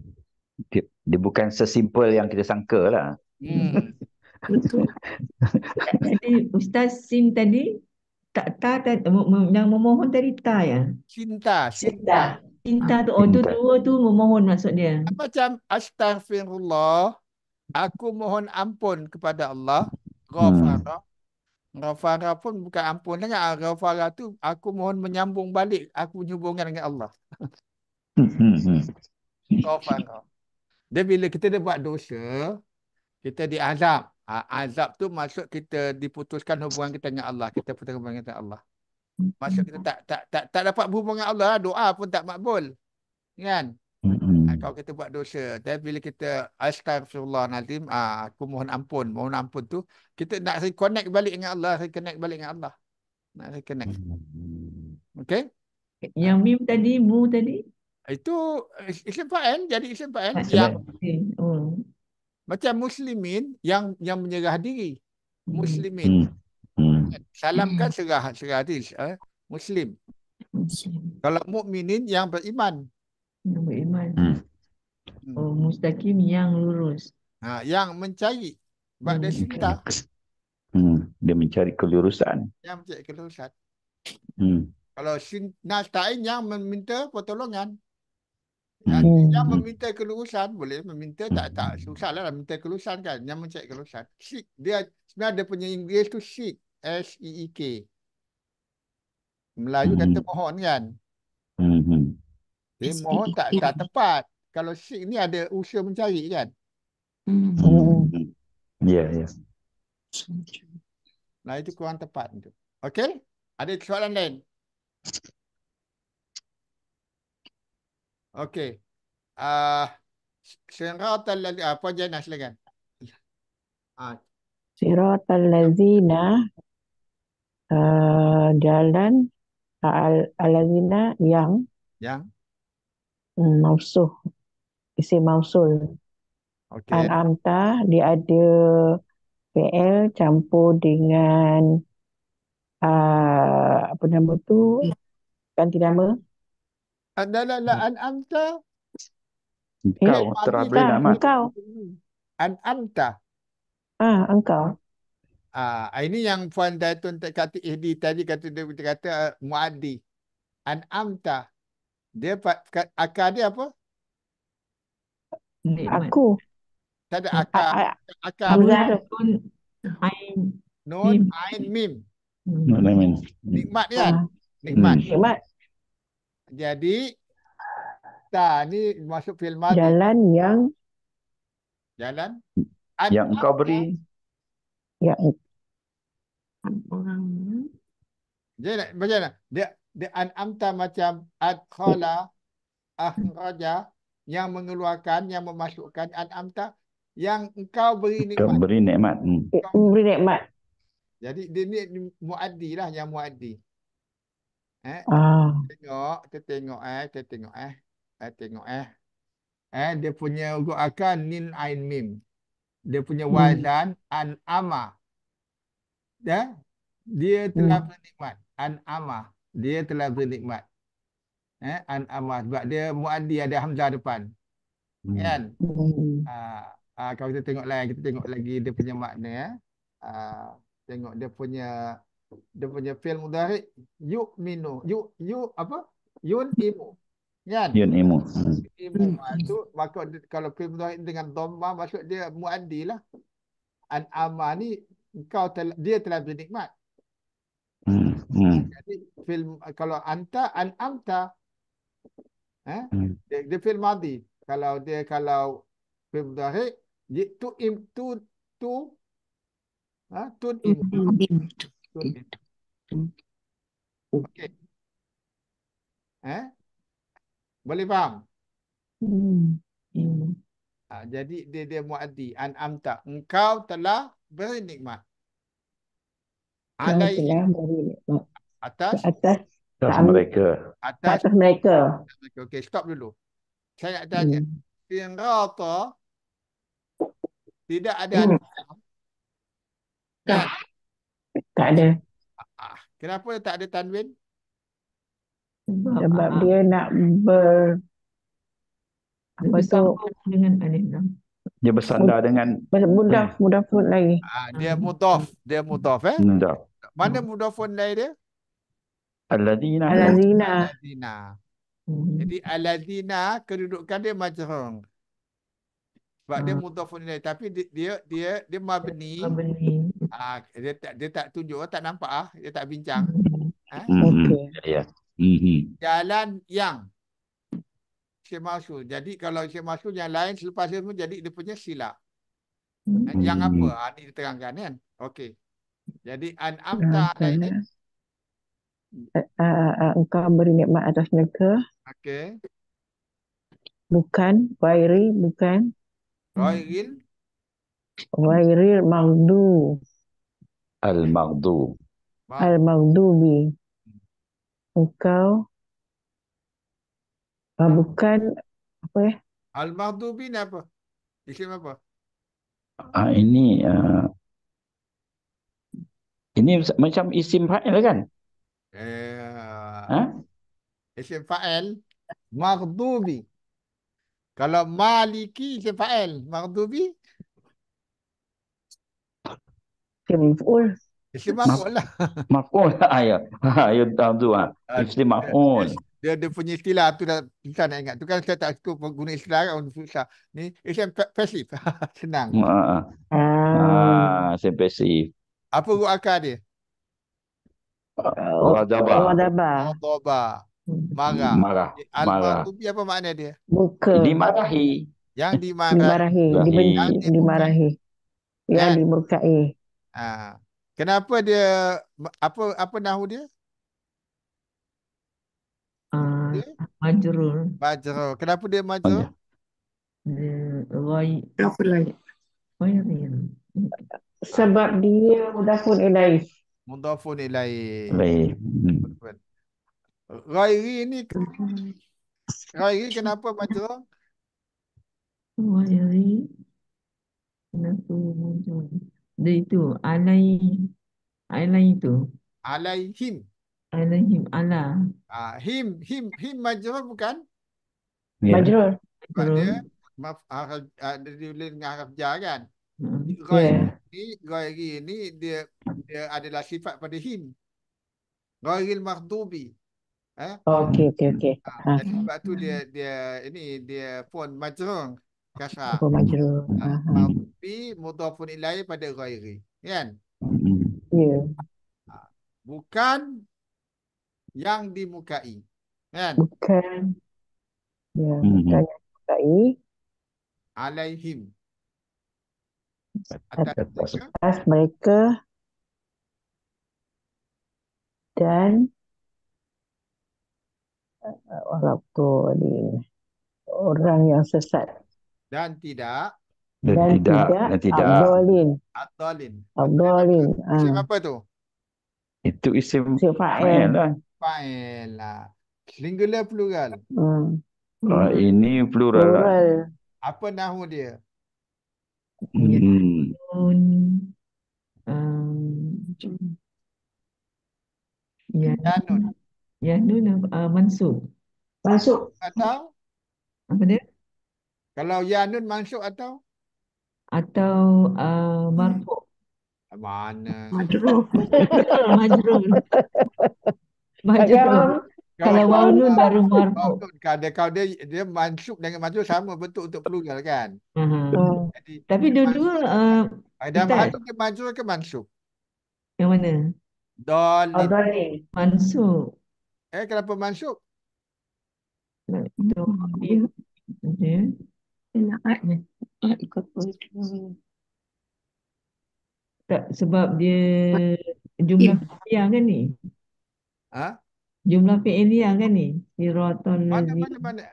dia, dia bukan sesimpel yang kita sangka lah. Hmm. Jadi Ustaz Sin tadi tak ta, ta, yang memohon tadi ta ya? Cinta. Cinta. Cinta tu, oh, tu dua tu memohon maksud dia. Macam astaghfirullah, aku mohon ampun kepada Allah, ghafara. Hmm. Ghafara pun bukan ampun lah. Ghafara tu aku mohon menyambung balik aku punya hubungan dengan Allah. Hmm, hmm, hmm. Ghafara. Dia bila kita dah buat dosa, kita diazab. Ha, azab tu maksud kita diputuskan hubungan kita dengan Allah. Kita putuskan hubungan kita dengan Allah. Maksud kita tak tak tak, tak dapat berhubungan dengan Allah. Doa pun tak makbul. Kan? Mm-hmm. Ha, kalau kita buat dosa. Dan bila kita astagfirullah nazim. Ha, aku mohon ampun. Mohon ampun tu. Kita nak reconnect balik dengan Allah. Reconnect balik dengan Allah. Nak reconnect. Mm-hmm. Okay? Yang mim tadi, mu tadi itu eh, Islam Fa'an jadi Islam Fa'an yang hmm. macam muslimin yang yang menyerah diri hmm. muslimin hmm. hmm. salamkan hmm. serah serah diri eh? muslim. muslim kalau mukminin yang beriman yang beriman hmm. hmm. oh mustaqim yang lurus ha, yang mencari pada hmm. cinta hmm. dia mencari kelurusan yang mencari kelurusan hmm. kalau sin nastain yang meminta pertolongan hmm. yang meminta kelulusan boleh meminta tak tak hmm. susah lah meminta kelulusan kan yang mencari kelulusan seek dia sebenarnya dia punya Inggeris tu seek S E E K Melayu hmm. kata mohon kan hmm. dia e e mohon tak tak tepat kalau seek ni ada usia mencari kan hmm. yeah hmm. hmm. yeah ya, ya. nah itu kurang tepat tu okay ada soalan lain Okey. Ah siratal ladzi apa ah, je nak silakan. Ah siratal ladzina uh, ah, jalan al-ladzina yang yang hmm, mausul isi mausul. Okey. Al-amta dia ada PL campur dengan uh, apa nama tu? Ganti nama? Adalah la hmm. an'amta. Engkau telah beri nikmat. Engkau. An'amta. Ah, engkau. Ah, ini yang Puan Dayton kata Ihdi eh, tadi kata dia kata uh, Muaddi. An'amta. Dia akar dia apa? Hmm, aku. Tak ada hmm, akar. Akar apa? Mula pun Ain. Nun Ain Mim. Nun Ain Mim. Nikmat ah. kan? Nikmat. Nikmat. Jadi dah ni masuk filman. Jalan yang jalan Ada yang kau beri. Ya. ya. Jadi macam mana? Dia dia an'amta macam adkhala akhraja yang mengeluarkan yang memasukkan an'amta yang engkau beri nikmat. Beri nikmat. Hmm. Beri nikmat. Jadi dia ni muaddi lah, yang muaddi. Eh, Ah. tengok, kita tengok eh, kita tengok eh. Eh, tengok eh. Eh, dia punya huruf akan nin ain mim. Dia punya Hmm. wazan an ama. Ya? Eh? Dia telah Hmm. bernikmat. An ama. Dia telah bernikmat. Eh, an ama sebab dia muaddi ada hamzah depan. Hmm. Kan? Hmm. Ah, ah, kalau kita tengok lain, kita tengok lagi dia punya makna Eh? Ah, tengok dia punya dia punya fiil mudhari' yu'minu yu yu apa yun imu kan yun imu itu hmm. maka kalau fiil mudhari' dengan dhamma maksud dia muaddilah an ama ni kau tel, dia telah bernikmat hmm, hmm. jadi film kalau anta an amta eh hmm. dia, dia fiil madhi kalau dia kalau fiil mudhari' itu im tu tu ah tu im, tu, Tu, ha, im. Hmm, Okey. Eh? Boleh faham? Hmm. Ya. Ha, jadi dia dia muaddi an amta engkau telah beri nikmat. Alai telah beri nikmat. Atas atas mereka. Atas, atas mereka. Atas mereka. stop dulu. Saya nak tanya. Hmm. Firata tidak ada hmm. Tak. Tak ada. Ah, ah. Kenapa tak ada tanwin? Sebab Aa. Ah, dia nak ber apa dengan alif lam. Dia bersandar Mud dengan mudah mudaf hmm. mudah pun lagi. Ah, dia mudaf, dia mudaf eh. Mudaf. Mana mudaf pun lain dia? Aladina. Aladina. Jadi Aladina kedudukan dia majrur sebab hmm. dia mudhafunilai tapi dia dia dia, dia mabni ah ha, dia tak dia tak tunjuk tak nampak ah dia tak bincang ha? Hmm. Ah. Hmm. Hmm. okey ya, ya. jalan yang syemasul jadi kalau syemasul yang lain selepas itu jadi dia punya sila ah, hmm. yang apa ha, ah, ini diterangkan kan okey jadi an amta alaihi Uh, uh, uh, engkau beri nikmat atas mereka. Okey. Bukan wairi, bukan Ghairil hmm. Ghairil magdu Al-Maghdu Al-Maghdubi Engkau ah, Bukan Apa ya? al bi ni apa? Isim apa? Ah ini uh, Ini macam isim fa'il kan? Eh, ha? Isim fa'il bi. Kalau maliki isi fa'al. Maghdubi? Isi maf'ul. Eh, isi maf'ul lah. Maf'ul lah ayah. Ha, ayah tahu tu lah. Ah. Isi maf'ul. Dia ada punya istilah tu dah susah nak ingat. Tu kan saya tak suka guna istilah kan untuk susah. Ni isi eh, pasif. Senang. Ah, ah. Isi ah. ah, pasif. Apa ruak dia? Uh, Radabah. Radabah. Radabah. Hmm. marah. Marah. Almar tubi apa makna dia? Muka. Eh, dimarahi. Yang dimarahi. Dimarahi. dimarahi, Yang dimarahi. Yang kan? dimurkai. Ha. Kenapa dia apa apa nahu dia? Ah, majrur. Majrur. Kenapa dia majrur? Dia Apa lagi? Sebab dia mudafun ilaih. Mudafun ilaih. Baik. Rairi ni mm-hmm. Rairi kenapa baca? Rairi kenapa baca? Dia itu alai alai itu. Alai him. Alai him ala. Ah him him him majrur bukan? Ya. Majrur. Dia maaf ah, dia boleh dengan harf ja kan? Gairi hmm. ya. yeah. ni, dia dia adalah sifat pada him. Gairil maghdubi. Eh? Okey okey okey. Ah, ha. ha. Jadi sebab tu dia dia ini dia pun majrur kasar. Apa majrur? Ah, ha. ha. Tapi mudhafun ilai pada ghairi, kan? Ya. Yeah. Bukan yang dimukai. Kan? Bukan. Ya, hmm, bukan hmm. yang dimukai. Alaihim. Atas, atas mereka. Dan walaupun orang yang sesat dan tidak dan, dan tidak, tidak dan tidak abdolin abdolin abdolin apa ah. tu itu isim isim fa'il fa'il lah. Lah. singular plural hmm. Hmm. Ah, ini plural, lah. plural. Lah. apa nahu dia hmm. Hmm. Um, ya. Danun. Ya nun uh, mansub. Mansub atau apa dia? Kalau ya nun mansub atau atau uh, marfu. Mana? Majrur. Majrur. Majrur. Kalau waw nun baru marfu. Kan, kalau kau dia dia mansub dengan majrur sama bentuk untuk plural kan? Uh -huh. Jadi, Tapi dua-dua uh, ada mansub ke majrur ke mansub? Yang mana? Dolin. Oh, Mansub. Eh, kenapa mansuk? Hmm. Tak sebab dia jumlah fi'liyah eh. kan ni? Ha? Jumlah fi'liyah kan ni? Siratun lazim. Mana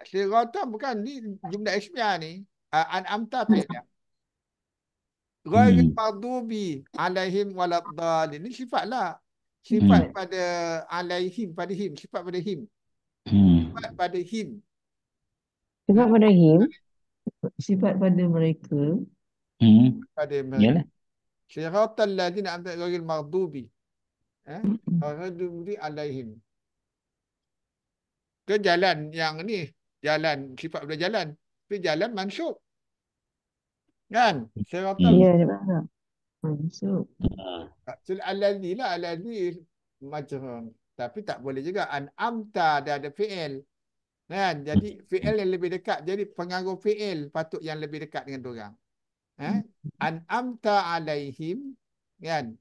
bukan ni jumlah ismiah ni. Uh, an amta fi'liyah. Hmm. Ghairil hmm. madhubi alaihim waladdalin. Ni sifat lah sifat hmm. pada alaihim pada him sifat pada him hmm. sifat pada him sifat pada him sifat pada mereka hmm. pada mereka yalah siratal tidak amta ghairil maghdubi eh hmm. ghadubi alaihim ke jalan yang ni jalan sifat pada jalan tapi jalan mansub kan siratal yeah, ya, Maksud. Ha. Ah. Alladhi lah. Alladhi macam Tapi tak boleh juga. An amta dah ada fi'il. Kan? Jadi fi'il yang lebih dekat. Jadi pengaruh fi'il patut yang lebih dekat dengan orang. Ha? An amta alaihim. Kan?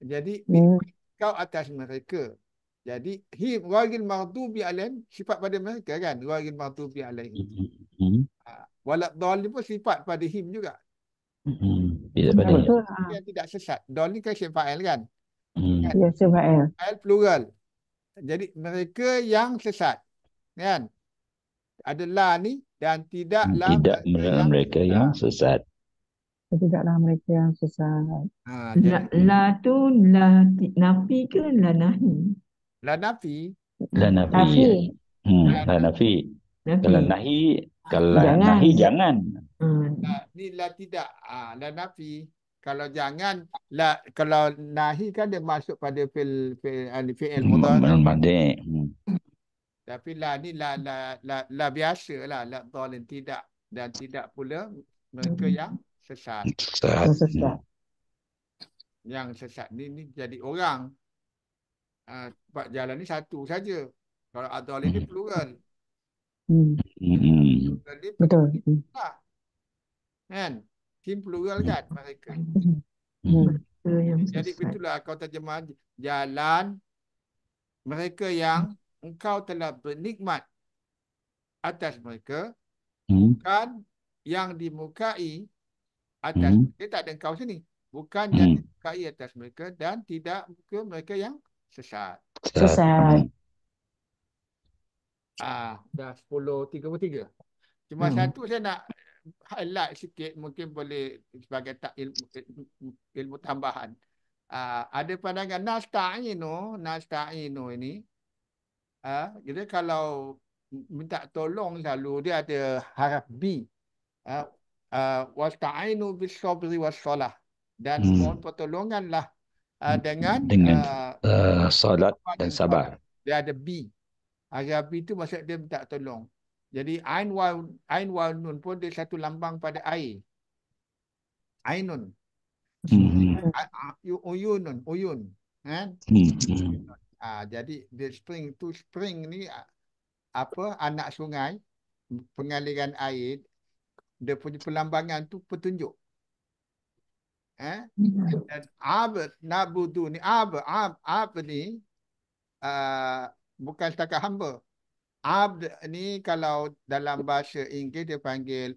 Jadi yeah. kau atas mereka. Jadi him ragil mardubi alaihim. Sifat pada mereka kan? Ragil mardubi alaihim. Mm -hmm. hmm, hmm. Ah, Walak dhalim pun sifat pada him juga. Hmm. Bisa pada yang tidak sesat. Dolly kan isim fa'il kan? Hmm. Ya, isim fa'il. Fa'il plural. Jadi mereka yang sesat. Kan? Adalah ni dan tidaklah tidak mereka, yang, mereka yang, sesat. Tidaklah mereka yang sesat. Ha, la, la tu la nafi ke la nahi? La nafi. La nafi. Hmm, la nafi. Kalau nahi, kalau nahi jangan. Hmm. Uh, ni la tidak ah la nafi. Kalau jangan la kalau nahi kan dia masuk pada fil fil ani ah, fil mudhari. Hmm. Tapi la ni la la la, la biasa lah la dolin tidak dan tidak pula mereka hmm. yang sesat. Sesat. Hmm. Yang sesat ni ni jadi orang uh, jalan ni satu saja. Kalau adolin ah, ini plural. Hmm. hmm Betul. Ni, Kan? Tim plural kan mereka. Jadi itulah kau terjemah jalan mereka yang engkau telah bernikmat atas mereka hmm. bukan yang dimukai atas hmm. mereka. Tak ada engkau sini. Bukan yang hmm. dimukai atas mereka dan tidak muka mereka yang sesat. Sesat. Ah, dah 10.33. Cuma hmm. satu saya nak highlight sikit mungkin boleh sebagai tak ilmu, ilmu, ilmu tambahan. Uh, ada pandangan nasta'inu, nasta'inu ini. Uh, jadi kalau minta tolong lalu dia ada haraf B. Uh, ah, uh, wasta'inu bisobri wassalah. Dan hmm. mohon pertolonganlah uh, dengan, dengan uh, uh, solat dan sabar. Dia ada B. Haraf B itu maksud dia minta tolong. Jadi ain wal ain wal nun pun dia satu lambang pada air. Ainun. hmm Uyunun, uyun. Kan? hmm Ah, jadi the spring to spring ni apa anak sungai pengaliran air dia punya pelambangan tu petunjuk. Eh? Dan ab nabudu ni ab ab ab ni uh, bukan setakat hamba. Abd ni kalau dalam bahasa Inggeris dia panggil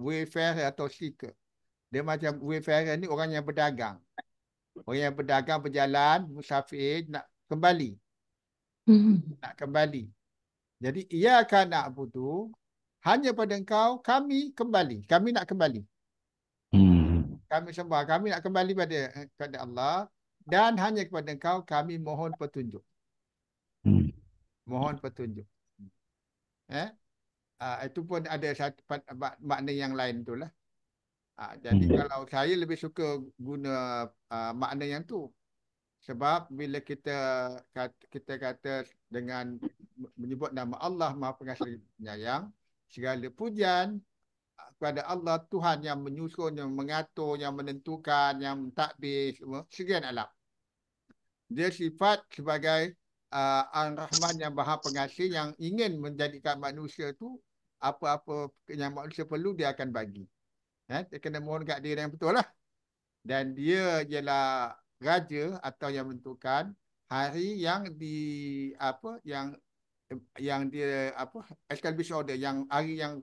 wayfarer atau seeker. Dia macam wayfarer ni orang yang berdagang. Orang yang berdagang, berjalan, musafir, nak kembali. Hmm. Nak kembali. Jadi ia akan nak putu. Hanya pada engkau kami kembali. Kami nak kembali. Hmm. Kami sembah. Kami nak kembali pada, eh, pada Allah. Dan hanya kepada engkau kami mohon petunjuk. Hmm mohon petunjuk. Eh? Uh, itu pun ada satu makna yang lain itulah. Uh, ah, jadi hmm. kalau saya lebih suka guna uh, makna yang tu. Sebab bila kita kita kata dengan menyebut nama Allah Maha Pengasih Penyayang, segala pujian kepada Allah Tuhan yang menyusun, yang mengatur, yang menentukan, yang mentadbir semua, segala alam. Dia sifat sebagai uh, Ar-Rahman yang Maha Pengasih yang ingin menjadikan manusia tu apa-apa yang manusia perlu dia akan bagi. Ya, dia kena mohon kat dia yang betul lah. Dan dia ialah raja atau yang menentukan hari yang di apa yang yang dia apa establish order yang hari yang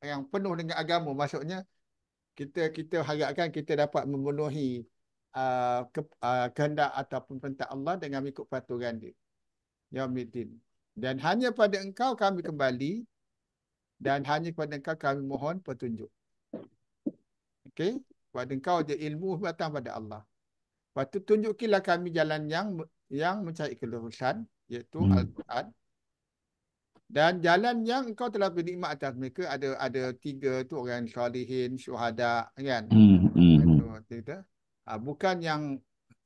yang penuh dengan agama maksudnya kita kita harapkan kita dapat memenuhi uh, ke, uh, kehendak ataupun perintah Allah dengan mengikut peraturan dia. Yaumiddin. Dan hanya pada engkau kami kembali. Dan hanya pada engkau kami mohon petunjuk. Okey. Pada engkau ada ilmu datang pada Allah. Lepas tu tunjukilah kami jalan yang yang mencari kelurusan. Iaitu hmm. Al-Quran. Dan jalan yang engkau telah beri nikmat atas mereka ada ada tiga tu orang salihin, syuhada kan. Hmm. Itu, hmm, hmm. ah, bukan yang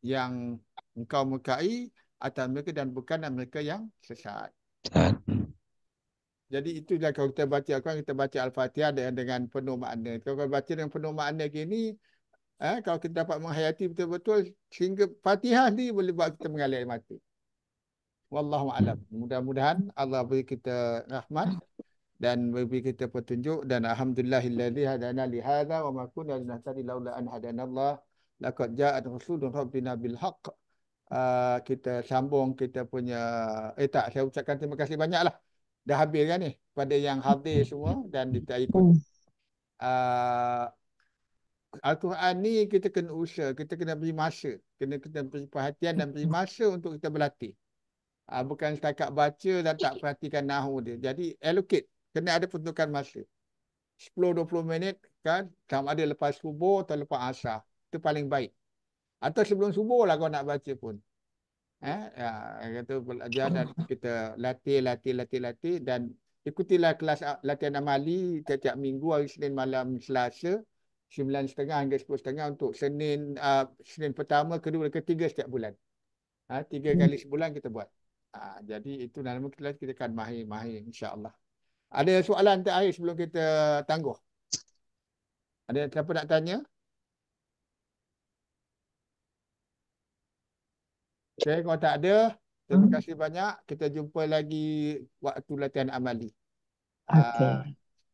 yang engkau mukai atas mereka dan bukanlah mereka yang sesat. Sesat. Hmm. Jadi itulah kalau kita baca Al-Quran, kita baca Al-Fatihah dengan, dengan penuh makna. Kalau kita baca dengan penuh makna gini, eh, kalau kita dapat menghayati betul-betul, sehingga Fatihah ni boleh buat kita mengalir mati. mata. Wallahu'alam. Mudah-mudahan Allah beri kita rahmat dan beri kita petunjuk dan alhamdulillahillazi hadana li hadza wa ma kunna linahtadi laula an hadanallah laqad ja'a rasulun rabbina bil haqq Ah, kita sambung kita punya eh tak saya ucapkan terima kasih banyaklah dah habis kan ni pada yang hadir hmm. semua dan kita ikut uh, Al-Quran ni kita kena usaha kita kena beri masa kena kita beri perhatian dan beri masa untuk kita berlatih uh, bukan setakat baca dan tak perhatikan nahu dia jadi allocate kena ada peruntukan masa 10-20 minit kan sama ada lepas subuh atau lepas asar itu paling baik atau sebelum subuh lah kau nak baca pun. Eh, ya, kata belajar dan kita latih, latih, latih, latih dan ikutilah kelas ah, latihan amali setiap minggu hari Senin malam Selasa 9.30 hingga 10.30 untuk Senin uh, Senin pertama, kedua, ketiga setiap bulan. Ha, tiga hmm. kali sebulan kita buat. Ha, jadi itu nama kita kita akan mahir-mahir insyaAllah. Ada soalan terakhir sebelum kita tangguh? Ada siapa nak tanya? Okey, kalau tak ada, terima hmm. kasih banyak. Kita jumpa lagi waktu latihan amali. Ah, Okey.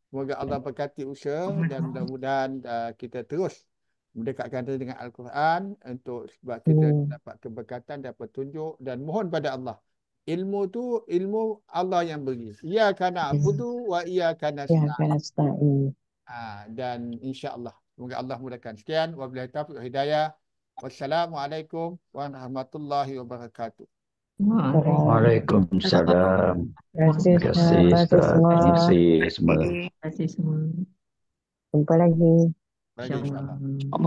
Semoga Allah berkati usaha dan mudah-mudahan ah, kita terus mendekatkan diri dengan Al-Quran untuk sebab kita hmm. dapat keberkatan dan petunjuk dan mohon pada Allah ilmu tu ilmu Allah yang beri. Ya kana budu wa ia kana ya, sta'in. Ah dan insya-Allah semoga Allah mudahkan. Sekian wabillahi taufiq hidayah. Wassalamualaikum warahmatullahi wabarakatuh. Waalaikumsalam. Terima kasih. Terima kasih semua. Terima kasih semua. Jumpa lagi. Assalamualaikum.